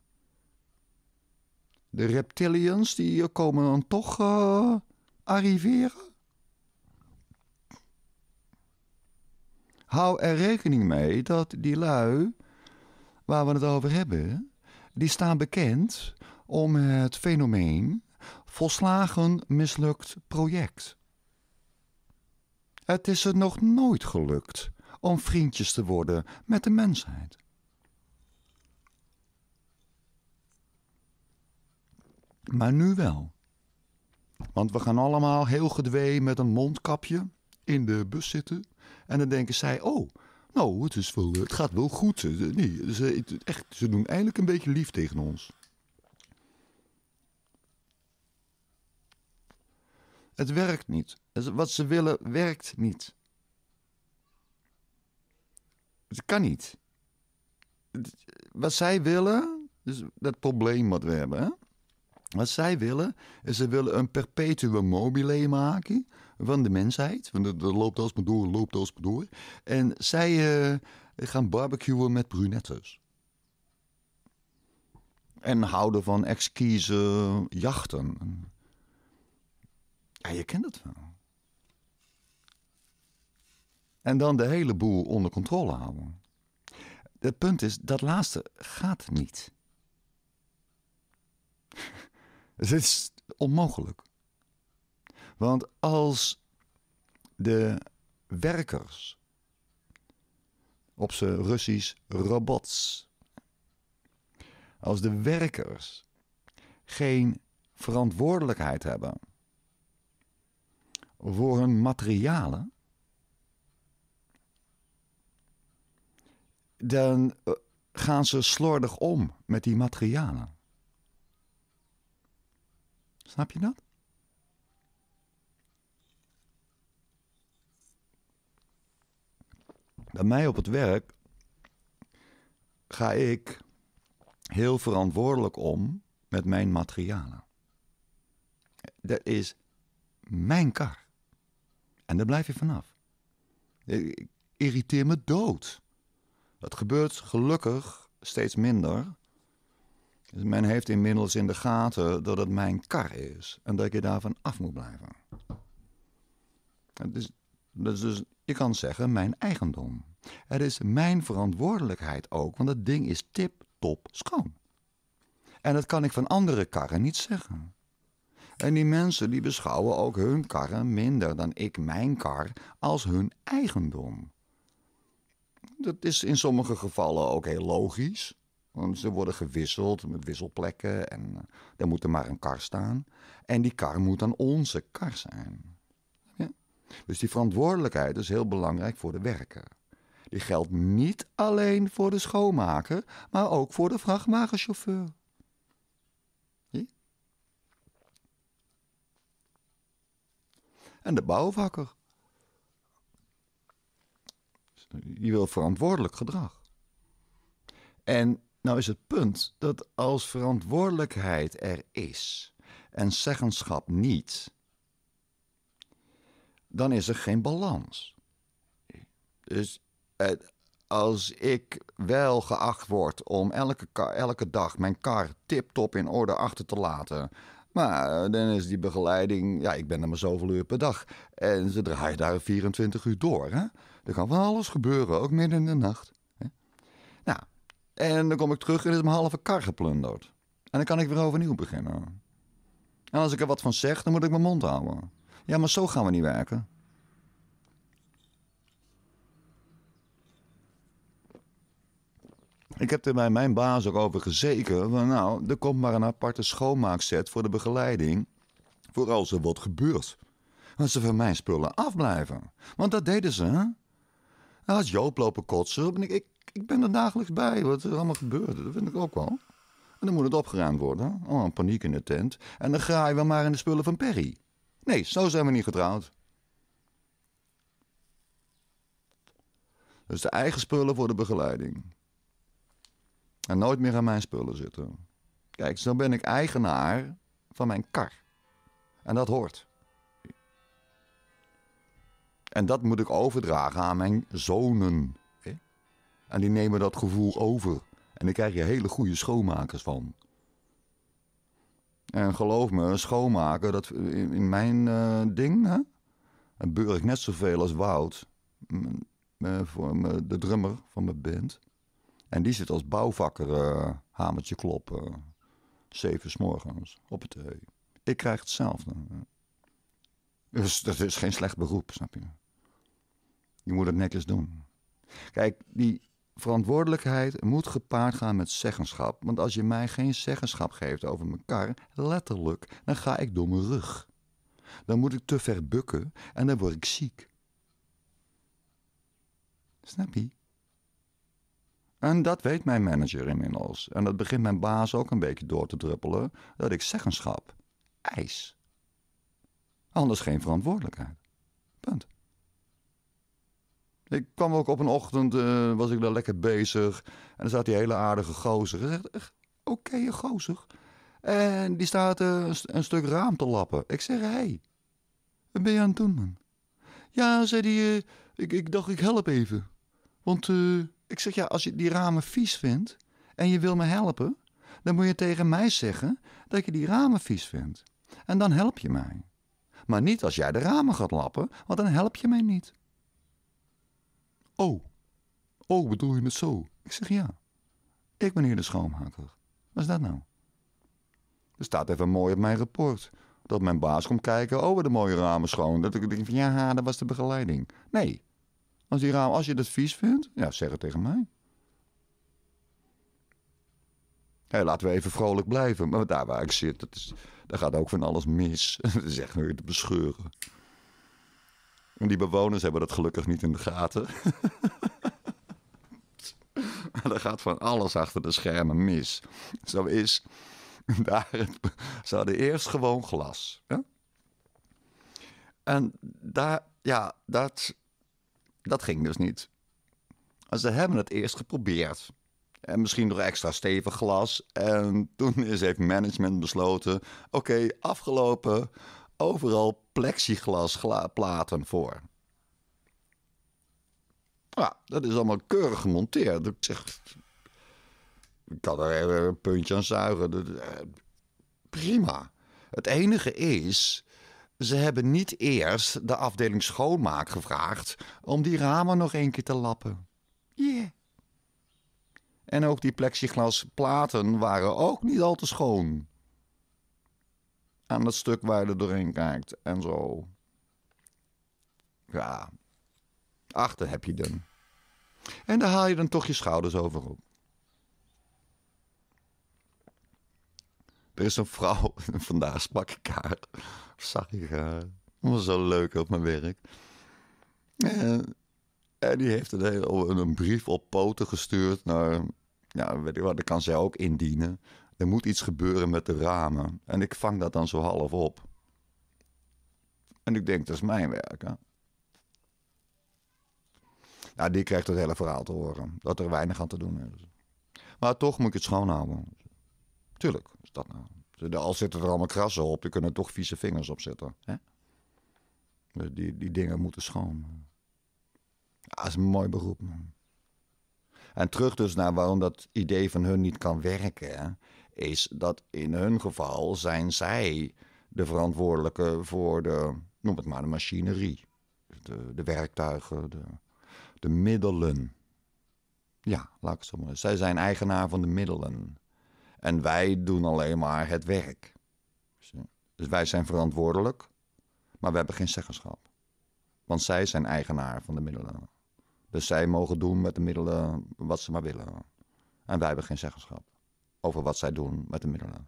De reptilians die komen dan toch. Eh, arriveren? Hou er rekening mee dat die lui waar we het over hebben, die staan bekend om het fenomeen volslagen mislukt project. Het is er nog nooit gelukt om vriendjes te worden met de mensheid. Maar nu wel. Want we gaan allemaal heel gedwee met een mondkapje in de bus zitten. En dan denken zij, oh, nou, het, is wel, het gaat wel goed. Eh, nee, ze, echt, ze doen eigenlijk een beetje lief tegen ons. Het werkt niet. Wat ze willen werkt niet. Het kan niet. Wat zij willen, dus dat probleem wat we hebben, wat zij willen, is ze willen een perpetuum mobile maken van de mensheid. Want dat, loopt als maar door, loopt als maar door. En zij eh, gaan barbecuen met brunettes. En houden van exquise jachten. Ja, je kent het wel. En dan de hele boel onder controle houden. Het punt is, dat laatste gaat niet. Het is onmogelijk. Want als de werkers op zijn Russisch robots, als de werkers geen verantwoordelijkheid hebben voor hun materialen, dan eh, gaan ze slordig om met die materialen. Snap je dat? Bij mij op het werk ga ik heel verantwoordelijk om met mijn materialen. Dat is mijn kar. En daar blijf je vanaf. Ik irriteer me dood. Dat gebeurt gelukkig steeds minder. Men heeft inmiddels in de gaten dat het mijn kar is en dat je daarvan af moet blijven. Het is, dus- je kan zeggen, mijn eigendom. Het is mijn verantwoordelijkheid ook, want het ding is tip-top schoon. En dat kan ik van andere karren niet zeggen. En die mensen die beschouwen ook hun karren minder dan ik mijn kar als hun eigendom. Dat is in sommige gevallen ook heel logisch. Ze worden gewisseld met wisselplekken en eh, er moet er maar een kar staan. En die kar moet dan onze kar zijn. Dus die verantwoordelijkheid is heel belangrijk voor de werker. Die geldt niet alleen voor de schoonmaker, maar ook voor de vrachtwagenchauffeur. En de bouwvakker. Die wil verantwoordelijk gedrag. En nou is het punt dat als verantwoordelijkheid er is en zeggenschap niet, dan is er geen balans. Dus eh, als ik wel geacht word om elke, elke dag mijn kar tip-top in orde achter te laten. Maar eh, dan is die begeleiding, ja, ik ben er maar zoveel uur per dag. En ze draaien daar 24 uur door. Hè? Er kan van alles gebeuren, ook midden in de nacht. Hè? Nou, en dan kom ik terug en is mijn halve kar geplunderd. En dan kan ik weer overnieuw beginnen. En als ik er wat van zeg, dan moet ik mijn mond houden. Ja, maar zo gaan we niet werken. Ik heb er bij mijn baas ook over gezeken. Van, nou, er komt maar een aparte schoonmaakset voor de begeleiding. Voor als er wat gebeurt. Als ze van mijn spullen afblijven. Want dat deden ze, hè? Als Joop lopen kotsen. ik ik ben er dagelijks bij wat er allemaal gebeurde. Dat vind ik ook wel. En dan moet het opgeruimd worden. Oh, een paniek in de tent. En dan graaien we maar in de spullen van Perry. Nee, zo zijn we niet getrouwd. Dus de eigen spullen voor de begeleiding. En nooit meer aan mijn spullen zitten. Kijk, zo ben ik eigenaar van mijn kar. En dat hoort. En dat moet ik overdragen aan mijn zonen. En die nemen dat gevoel over. En daar krijg je hele goede schoonmakers van. En geloof me, schoonmaken, dat in mijn uh, ding, hè, en beur ik net zoveel als Wout, eh, voor de drummer van mijn band. En die zit als bouwvakker eh, hamertje kloppen, zeven s morgens, op het hee. Ik krijg hetzelfde. Dus dat is geen slecht beroep, snap je? Je moet het netjes doen. Kijk, die, verantwoordelijkheid moet gepaard gaan met zeggenschap. Want als je mij geen zeggenschap geeft over mijn kar, letterlijk, dan ga ik door mijn rug. Dan moet ik te ver bukken en dan word ik ziek. Snap je? En dat weet mijn manager inmiddels. En dat begint mijn baas ook een beetje door te druppelen: dat ik zeggenschap eis. Anders geen verantwoordelijkheid. Punt. Ik kwam ook op een ochtend, eh, was ik daar lekker bezig. En dan staat die hele aardige gozer. Hij zegt, echt oké gozer. En die staat eh, een, stuk raam te lappen. Ik zeg, hé, hey, wat ben je aan het doen, man? Ja, zei die, eh, ik, ik dacht, ik help even. Want ik zeg, ja, als je die ramen vies vindt en je wil me helpen... dan moet je tegen mij zeggen dat je die ramen vies vindt. En dan help je mij. Maar niet als jij de ramen gaat lappen, want dan help je mij niet. Oh, oh, bedoel je het zo? Ik zeg ja. Ik ben hier de schoonmaker. Wat is dat nou? Er staat even mooi op mijn rapport. Dat mijn baas komt kijken, oh, wat een mooie ramen schoon. Dat ik denk van, ja, dat was de begeleiding. Nee, als, die raam, als je dat vies vindt, ja, zeg het tegen mij. Hey, laten we even vrolijk blijven. Maar daar waar ik zit, dat is, daar gaat ook van alles mis. dat is echt weer te bescheuren. En die bewoners hebben dat gelukkig niet in de gaten. er gaat van alles achter de schermen mis. Zo is daar het, ze hadden eerst gewoon glas. En daar, ja, dat, dat ging dus niet. ze hebben het eerst geprobeerd. En misschien nog extra stevig glas. En toen is, heeft management besloten: oké, afgelopen overal plexiglasplaten voor. Ja, dat is allemaal keurig gemonteerd. Ik zeg, ik kan er even een puntje aan zuigen. Eh, prima. Het enige is, ze hebben niet eerst de afdeling schoonmaak gevraagd om die ramen nog een keer te lappen. Yeah. En ook die plexiglasplaten waren ook niet al te schoon aan dat stuk waar je doorheen kijkt en zo. Ja, achter heb je dan. En daar haal je dan toch je schouders over op. Er is een vrouw, vandaag sprak ik haar, zag ik haar. Eh, was zo leuk op mijn werk. En, eh, en die heeft een, een brief op poten gestuurd naar, ja, weet ik wat, dat kan zij ook indienen er moet iets gebeuren met de ramen. En ik vang dat dan zo half op. En ik denk, dat is mijn werk. Hè? Nou, die krijgt het hele verhaal te horen. Dat er weinig aan te doen is. Maar toch moet ik het schoonhouden. Tuurlijk, is dat nou. Al zitten er allemaal krassen op, er kunnen toch vieze vingers op zitten. Hè? Dus die, die dingen moeten schoon. Ja, dat is een mooi beroep, En terug dus naar waarom dat idee van hun niet kan werken. Hè? is dat in hun geval zijn zij de verantwoordelijke voor de, noem het maar, de machinerie. De, de werktuigen, de, de middelen. Ja, laat ik het zo maar. Zij zijn eigenaar van de middelen. En wij doen alleen maar het werk. Dus, eh, dus wij zijn verantwoordelijk, maar we hebben geen zeggenschap. Want zij zijn eigenaar van de middelen. Dus zij mogen doen met de middelen wat ze maar willen. En wij hebben geen zeggenschap over wat zij doen met de middelen.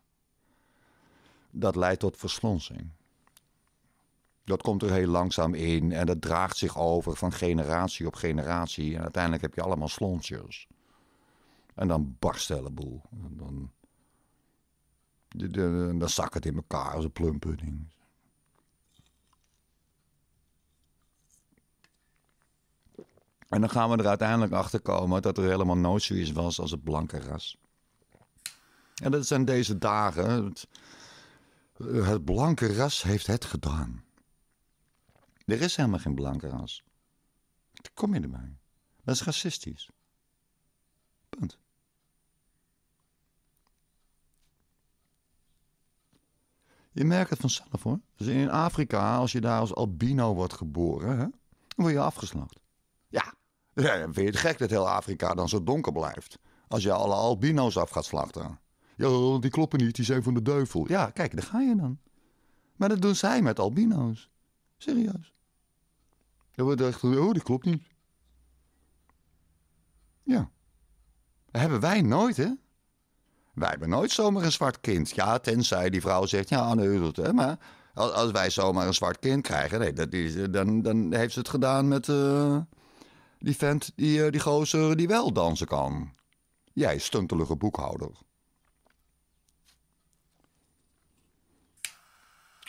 Dat leidt tot verslonsing. Dat komt er heel langzaam in en dat draagt zich over van generatie op generatie. En uiteindelijk heb je allemaal slonsjes. En dan barst de hele boel. En dan, de, dan zak het in elkaar als een plumpudding. En dan gaan we er uiteindelijk achter komen dat er helemaal nooit zoiets was als het blanke ras. En dat zijn deze dagen. Het, het blanke ras heeft het gedaan. Er is helemaal geen blanke ras. kom je erbij. Dat is racistisch. Punt. Je merkt het vanzelf hoor. Dus in Afrika, als je daar als albino wordt geboren, hè, dan word je afgeslacht. Ja. ja, vind je het gek dat heel Afrika dan zo donker blijft? Als je alle albino's af gaat slachten. Ja, die kloppen niet, die zijn van de duivel. Ja, kijk, daar ga je dan. Maar dat doen zij met albino's. Serieus. Dan wordt echt, oh, dat klopt niet. Ja. Dat hebben wij nooit, hè? Wij hebben nooit zomaar een zwart kind. Ja, tenzij die vrouw zegt, ja, nee, hè, maar als, wij zomaar een zwart kind krijgen, nee, dat is, dan, dan heeft ze het gedaan met eh, die vent, die, eh, die gozer die wel dansen kan. Jij stuntelige boekhouder.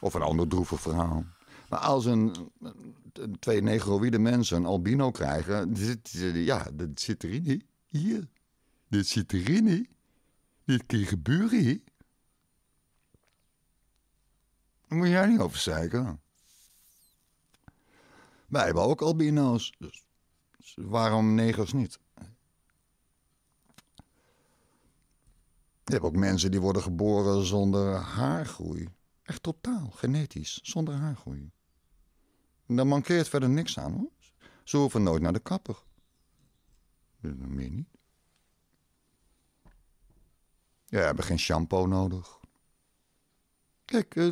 Of een ander droevig verhaal. Maar als een, twee negroïde mensen een albino krijgen, dit, ja, dat zit erin. Hier. Dit zit erin. niet. Dit kan gebeuren. hier. Daar moet jij niet over zeiken. Wij hebben ook albino's. Dus waarom negers niet? Je hebt ook mensen die worden geboren zonder haargroei. Echt totaal, genetisch, zonder haargroei. Dan mankeert verder niks aan hoor. Ze hoeven nooit naar de kapper. Eh, meer niet. Ja, hebben geen shampoo nodig. Kijk, eh,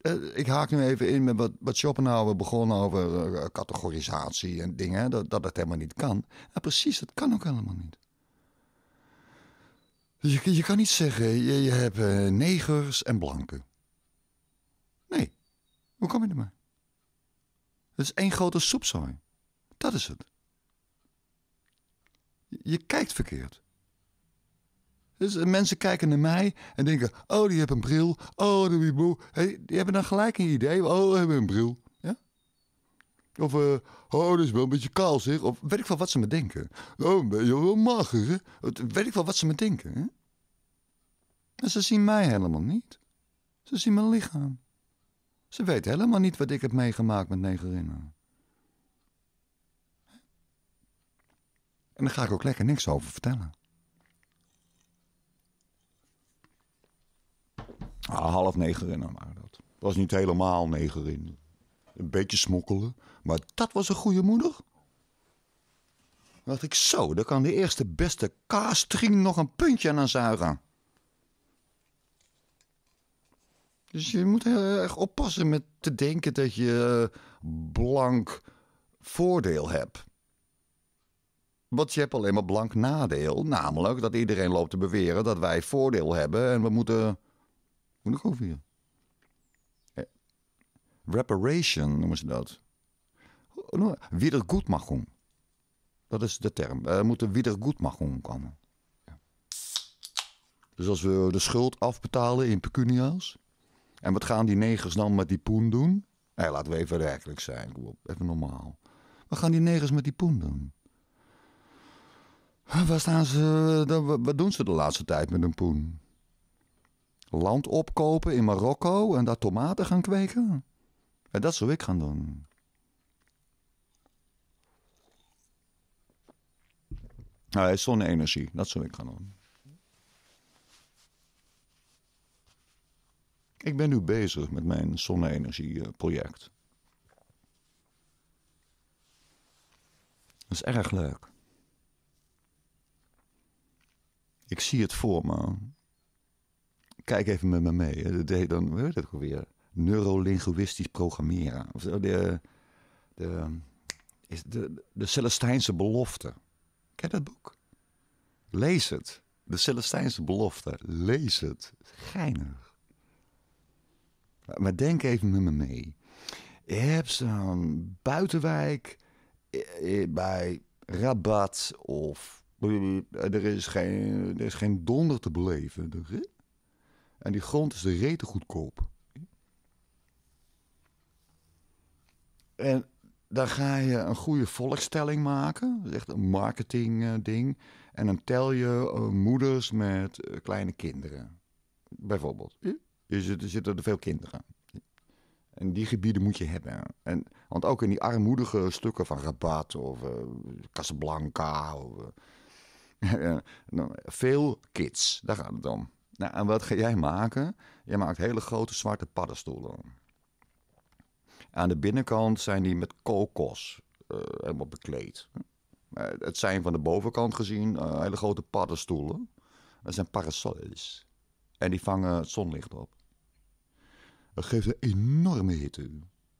eh, ik haak nu even in met wat, wat Schopenhauer nou begon over categorisatie en dingen. Dat, dat het helemaal niet kan. En precies, dat kan ook helemaal niet. Dus je, je kan niet zeggen, je, hebt eh, negers en blanken. Nee, hoe kom je er maar? Het is één grote soepzooi. Dat is het. Je kijkt verkeerd. Dus, eh, mensen kijken naar mij en denken: Oh, die heeft een bril. Oh, die boe. Hey, die hebben dan gelijk een idee. Oh, die hebben een bril. Of, uh, oh, dat is wel een beetje kaal zeg. Of weet ik wel wat ze me denken. Oh, ben je wel mager hè? Weet ik wel wat ze me denken hè? En ze zien mij helemaal niet. Ze zien mijn lichaam. Ze weten helemaal niet wat ik heb meegemaakt met negerinnen. En daar ga ik ook lekker niks over vertellen. Ah, half negerinnen waren dat. Het was niet helemaal negerinnen. Een beetje smokkelen. Maar dat was een goede moeder. Dan dacht ik, zo, Dan kan de eerste beste kaastring nog een puntje aan zuigen. Dus je moet heel erg oppassen met te denken dat je eh, blank voordeel hebt. Want je hebt alleen maar blank nadeel. Namelijk dat iedereen loopt te beweren dat wij voordeel hebben en we moeten. Hoe ik over hier? Reparation noemen ze dat. Wiedergutmachung. Dat is de term. Er moet een Wiedergutmachung komen. Ja. Dus als we de schuld afbetalen in pecunia's. En wat gaan die negers dan met die poen doen? hey, laten we even werkelijk zijn. Even normaal. Wat gaan die negers met die poen doen? Waar staan ze, wat doen ze de laatste tijd met hun poen? Land opkopen in Marokko en daar tomaten gaan kweken? dat zou ik gaan doen. is zonne-energie, dat zou ik gaan doen. Ik ben nu bezig met mijn zonne project Dat is erg leuk. Ik zie het voor me. Kijk even met me mee. Dat deed dan, weet ik het neurolinguïstisch programmeren. Of de, de, de, de Celestijnse belofte. Ken dat boek? Lees het. De Celestijnse belofte. Lees het. Geinig. Maar denk even met me mee. Je hebt zo'n buitenwijk eh, eh, bij Rabat of... Er is, geen, er is geen donder te beleven. En die grond is de rete goedkoop. En dan ga je een goede volkstelling maken. Dat is echt een marketingding. Eh, ding. en dan tel je eh, moeders met eh, kleine kinderen. Bijvoorbeeld. Dus er zitten er veel kinderen. En die gebieden moet je hebben. En, want ook in die armoedige stukken van Rabat of Casablanca. Of, nou, veel kids, daar gaat het om. Nou, en wat ga jij maken? Jij maakt hele grote zwarte paddenstoelen. Aan de binnenkant zijn die met kokos eh, helemaal bekleed. Eh, het zijn van de bovenkant gezien eh, hele grote paddenstoelen. Dat zijn parasols. En die vangen het zonlicht op. Dat geeft een enorme hitte.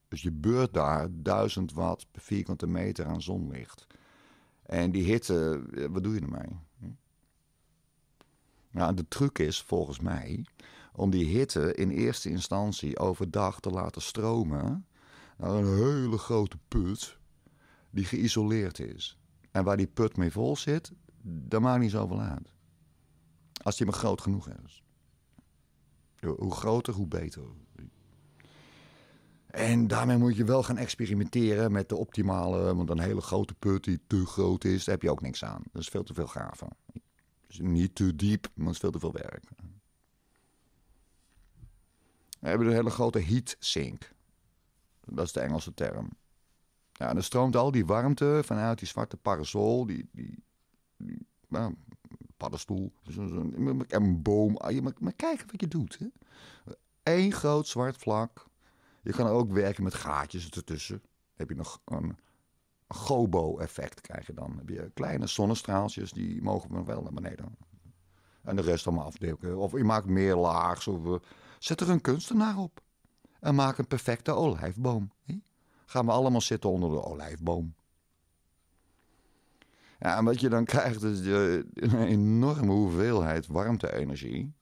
Dus je beurt daar 1000 watt per vierkante meter aan zonlicht. En die hitte, wat doe je ermee? Hm? Nou, de truc is volgens mij om die hitte in eerste instantie overdag te laten stromen naar nou, een hele grote put die geïsoleerd is. En waar die put mee vol zit, dat maakt niet zoveel uit. Als die maar groot genoeg is. Hoe groter, hoe beter. En daarmee moet je wel gaan experimenteren met de optimale. Want een hele grote put die te groot is, daar heb je ook niks aan. Dat is veel te veel gaven. niet te diep, maar het is veel te veel werk. We hebben een hele grote heat sink. Dat is de Engelse term. Ja, en dan stroomt al die warmte vanuit die zwarte parasol, die, die, die nou, paddenstoel, en een boom. Ah, maar, kijk wat je doet. Hè. Eén groot zwart vlak. Je kan ook werken met gaatjes ertussen. Heb je nog een gobo-effect krijg je dan. Heb je kleine zonnestraaltjes, die mogen we wel naar beneden. En de rest allemaal afdekken. Of je maakt meer laags. Of, eh, zet er een kunstenaar op en maak een perfecte olijfboom. Gaan we allemaal zitten onder de olijfboom. Ja, en wat je dan krijgt is eh, een enorme hoeveelheid warmte-energie.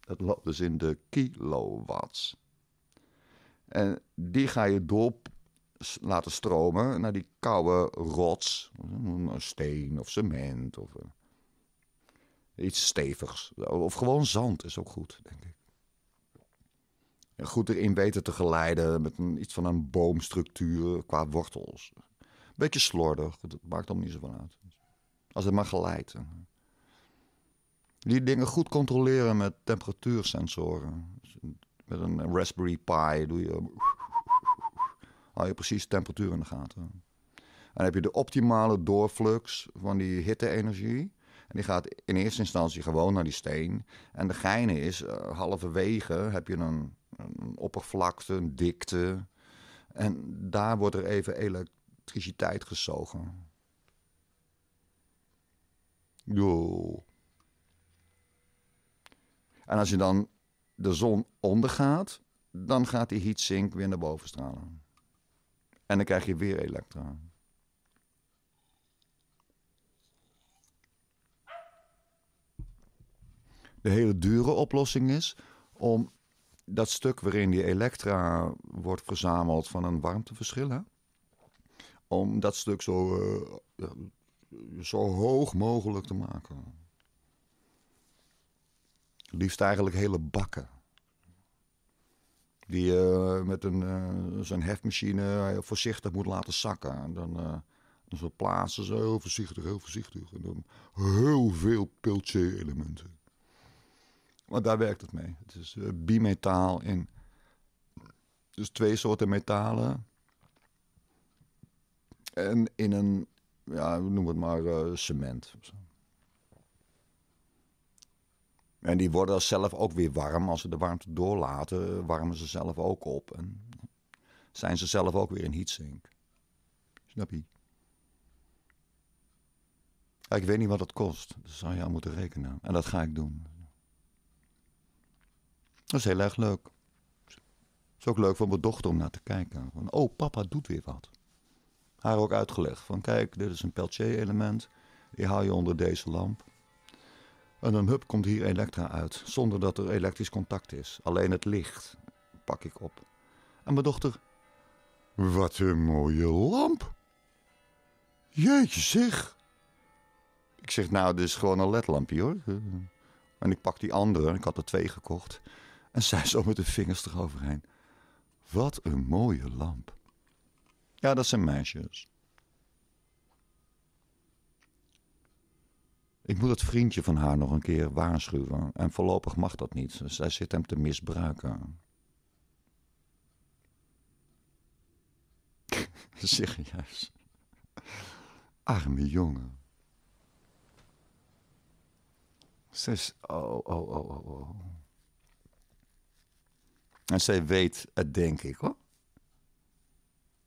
Dat loopt dus in de kilowatts. En die ga je door laten stromen naar die koude rots. Een steen of cement of eh, iets stevigs. Of gewoon zand is ook goed, denk ik goed erin weten te geleiden. Met iets van een boomstructuur qua wortels. Beetje slordig, dat maakt allemaal niet zoveel uit. Als het maar geleidt. Die dingen goed controleren met temperatuursensoren. Dus met een Raspberry Pi doe je... Hou je precies de temperatuur in de gaten. En dan heb je de optimale doorflux van die hitte-energie. En die gaat in eerste instantie gewoon naar die steen. En de geine is, eh, halverwege heb je een een oppervlakte, een dikte. En daar wordt er even elektriciteit gezogen. Yo. En als je dan de zon ondergaat, dan gaat die heatsink weer naar boven stralen. En dan krijg je weer elektra. De hele dure oplossing is om dat stuk waarin die elektra wordt verzameld van een warmteverschil. Hè? Om dat stuk zo, eh, zo hoog mogelijk te maken. Liefst eigenlijk hele bakken. Die je eh, met een, eh, zijn hefmachine voorzichtig moet laten zakken. En dan, dan zo plaatsen ze heel voorzichtig, heel voorzichtig. En dan heel veel piltje elementen want daar werkt het mee. Het is eh, bimetaal in. Dus twee soorten metalen. En in een, ja, noem het maar eh, cement. En die worden zelf ook weer warm. Als ze de warmte doorlaten, eh, warmen ze zelf ook op. En zijn ze zelf ook weer in heatsink. Snap je? ik weet niet wat dat kost. Dat zou je aan moeten rekenen. En dat ga ik doen. Dat is heel erg leuk. Het is ook leuk voor mijn dochter om naar te kijken. Van, oh, papa doet weer wat. Haar ook uitgelegd. Van kijk, dit is een Peltier-element. Die haal je onder deze lamp. En dan hup komt hier elektra uit. Zonder dat er elektrisch contact is. Alleen het licht pak ik op. En mijn dochter... Wat een mooie lamp. Jeetje zeg. Ik zeg, nou, dit is gewoon een ledlampje hoor. En ik pak die andere. Ik had er twee gekocht. En zij zo met de vingers eroverheen. Wat een mooie lamp. Ja, dat zijn meisjes. Ik moet het vriendje van haar nog een keer waarschuwen. En voorlopig mag dat niet. Zij zit hem te misbruiken. Zeg juist. Arme jongen. Ze is. Oh, oh, oh, oh, oh. En zij weet het, denk ik hoor.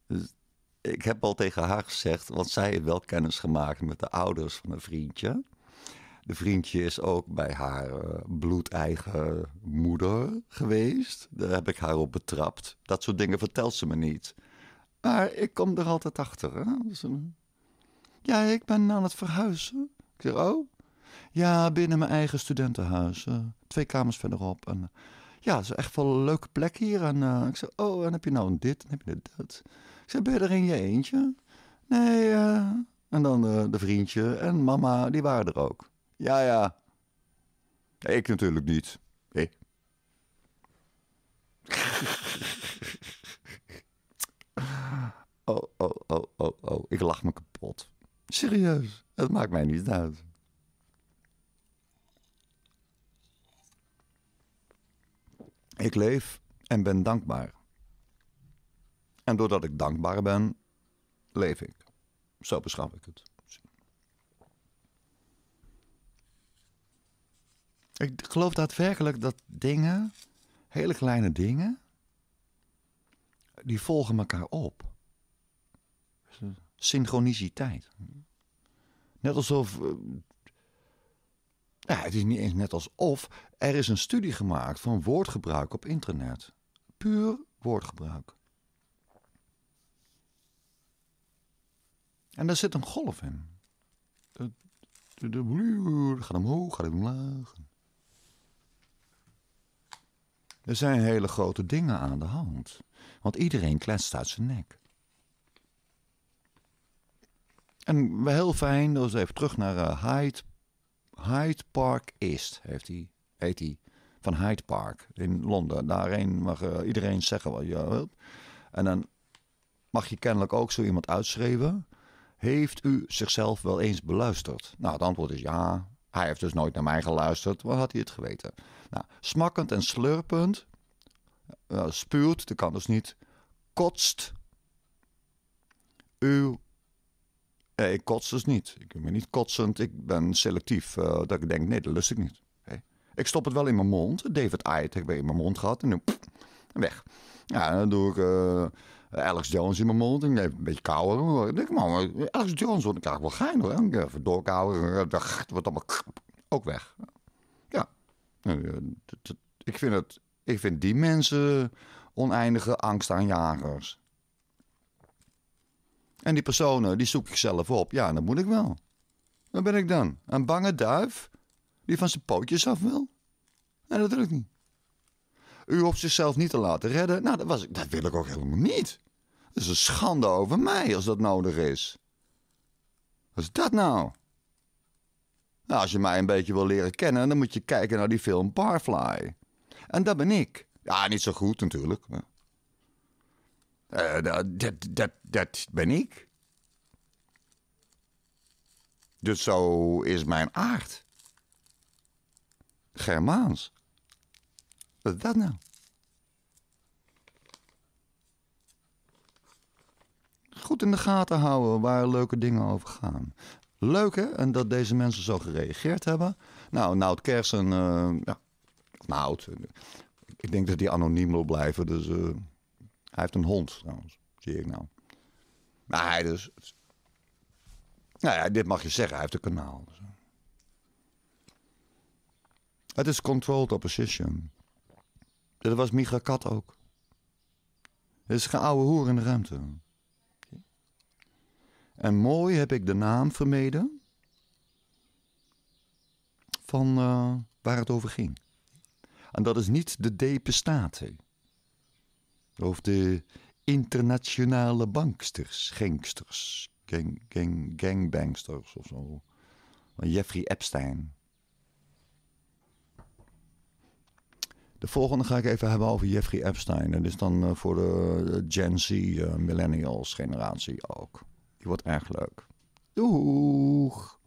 Dus ik heb al tegen haar gezegd, want zij heeft wel kennis gemaakt met de ouders van een vriendje. De vriendje is ook bij haar eh, bloedeigen moeder geweest. Daar heb ik haar op betrapt. Dat soort dingen vertelt ze me niet. Maar ik kom er altijd achter. Hè? ja, ik ben aan het verhuizen. Ik zeg, oh? Ja, binnen mijn eigen studentenhuis. Eh, twee kamers verderop. En, ja, het is echt wel een leuke plek hier. En eh, ik zei, oh, en heb je nou dit, en heb je dat. Ik zei, ben er in je eentje? Nee, eh. en dan eh, de vriendje en mama, die waren er ook. Ja, ja. Ik natuurlijk niet. Nee. oh, oh, oh, oh, oh. Ik lach me kapot. Serieus, het maakt mij niet uit. Ik leef en ben dankbaar. En doordat ik dankbaar ben, leef ik. Zo beschouw ik het. Ik geloof daadwerkelijk dat dingen, hele kleine dingen, die volgen elkaar op. Synchroniciteit. Net alsof. Eh, ja, het is niet eens net alsof. Er is een studie gemaakt van woordgebruik op internet. Puur woordgebruik. En daar zit een golf in. De, de, gaat omhoog, gaat omlaag. Er zijn hele grote dingen aan de hand. Want iedereen kletst uit zijn nek. En heel fijn, dus even terug naar eh, Hyde, Hyde Park East, heeft hij heet die van Hyde Park in Londen. Daarheen mag eh, iedereen zeggen wat je wilt. En dan mag je kennelijk ook zo iemand uitschrijven. Heeft u zichzelf wel eens beluisterd? Nou, het antwoord is ja. Hij heeft dus nooit naar mij geluisterd. Waar had hij het geweten? Nou, smakkend en slurpend. Uh, eh, eh, spuurt, dat kan dus niet. Kotst. U. ik kots dus niet. Ik ben niet kotsend. Ik ben selectief. dat ik denk, nee, dat lust ik niet. Ik stop het wel in mijn mond. David Ayat heb ik in mijn mond gehad en dan weg. Ja, dan doe ik eh, Alex Jones in mijn mond. En ik een beetje kouder. Ik denk, man, Alex Jones wordt ik eigenlijk wel gein hoor. Even eh, doorkouden. Eh, dat wordt allemaal ook weg. Ja. Nou, ik vind, het, ik vind die mensen oneindige angstaanjagers. En die personen, die zoek ik zelf op. Ja, dat moet ik wel. Wat ben ik dan? Een bange duif die van zijn pootjes af wil? Nee, dat lukt ik niet. U op zichzelf niet te laten redden? Nou, dat, was, dat wil ik ook helemaal niet. Dat is een schande over mij als dat nodig is. Wat is dat nou? Nou, als je mij een beetje wil leren kennen, dan moet je kijken naar die film Barfly. En dat ben ik. Ja, niet zo goed natuurlijk. Uh, dat, dat, dat ben ik. Dus zo is mijn aard. Germaans. Wat is dat nou? Goed in de gaten houden waar leuke dingen over gaan. Leuk hè? En dat deze mensen zo gereageerd hebben. Nou, Nout Kersen, uh, ja, Nout. Ik denk dat hij anoniem wil blijven, dus eh, hij heeft een hond trouwens, zie ik nou. Maar hij dus, nou ja, dit mag je zeggen, hij heeft een kanaal. Dus. Het is controlled opposition. Dat was Micha Kat ook. Het is geen oude hoer in de ruimte. En mooi heb ik de naam vermeden van eh, waar het over ging. En dat is niet de Depe Staten. Of de internationale banksters, gangsters, gang, gang, gangbangsters of zo. Jeffrey Epstein. De volgende ga ik even hebben over Jeffrey Epstein. Dat is dan eh, voor de Gen Z, eh, millennials generatie ook. Die wordt erg leuk. Doeg!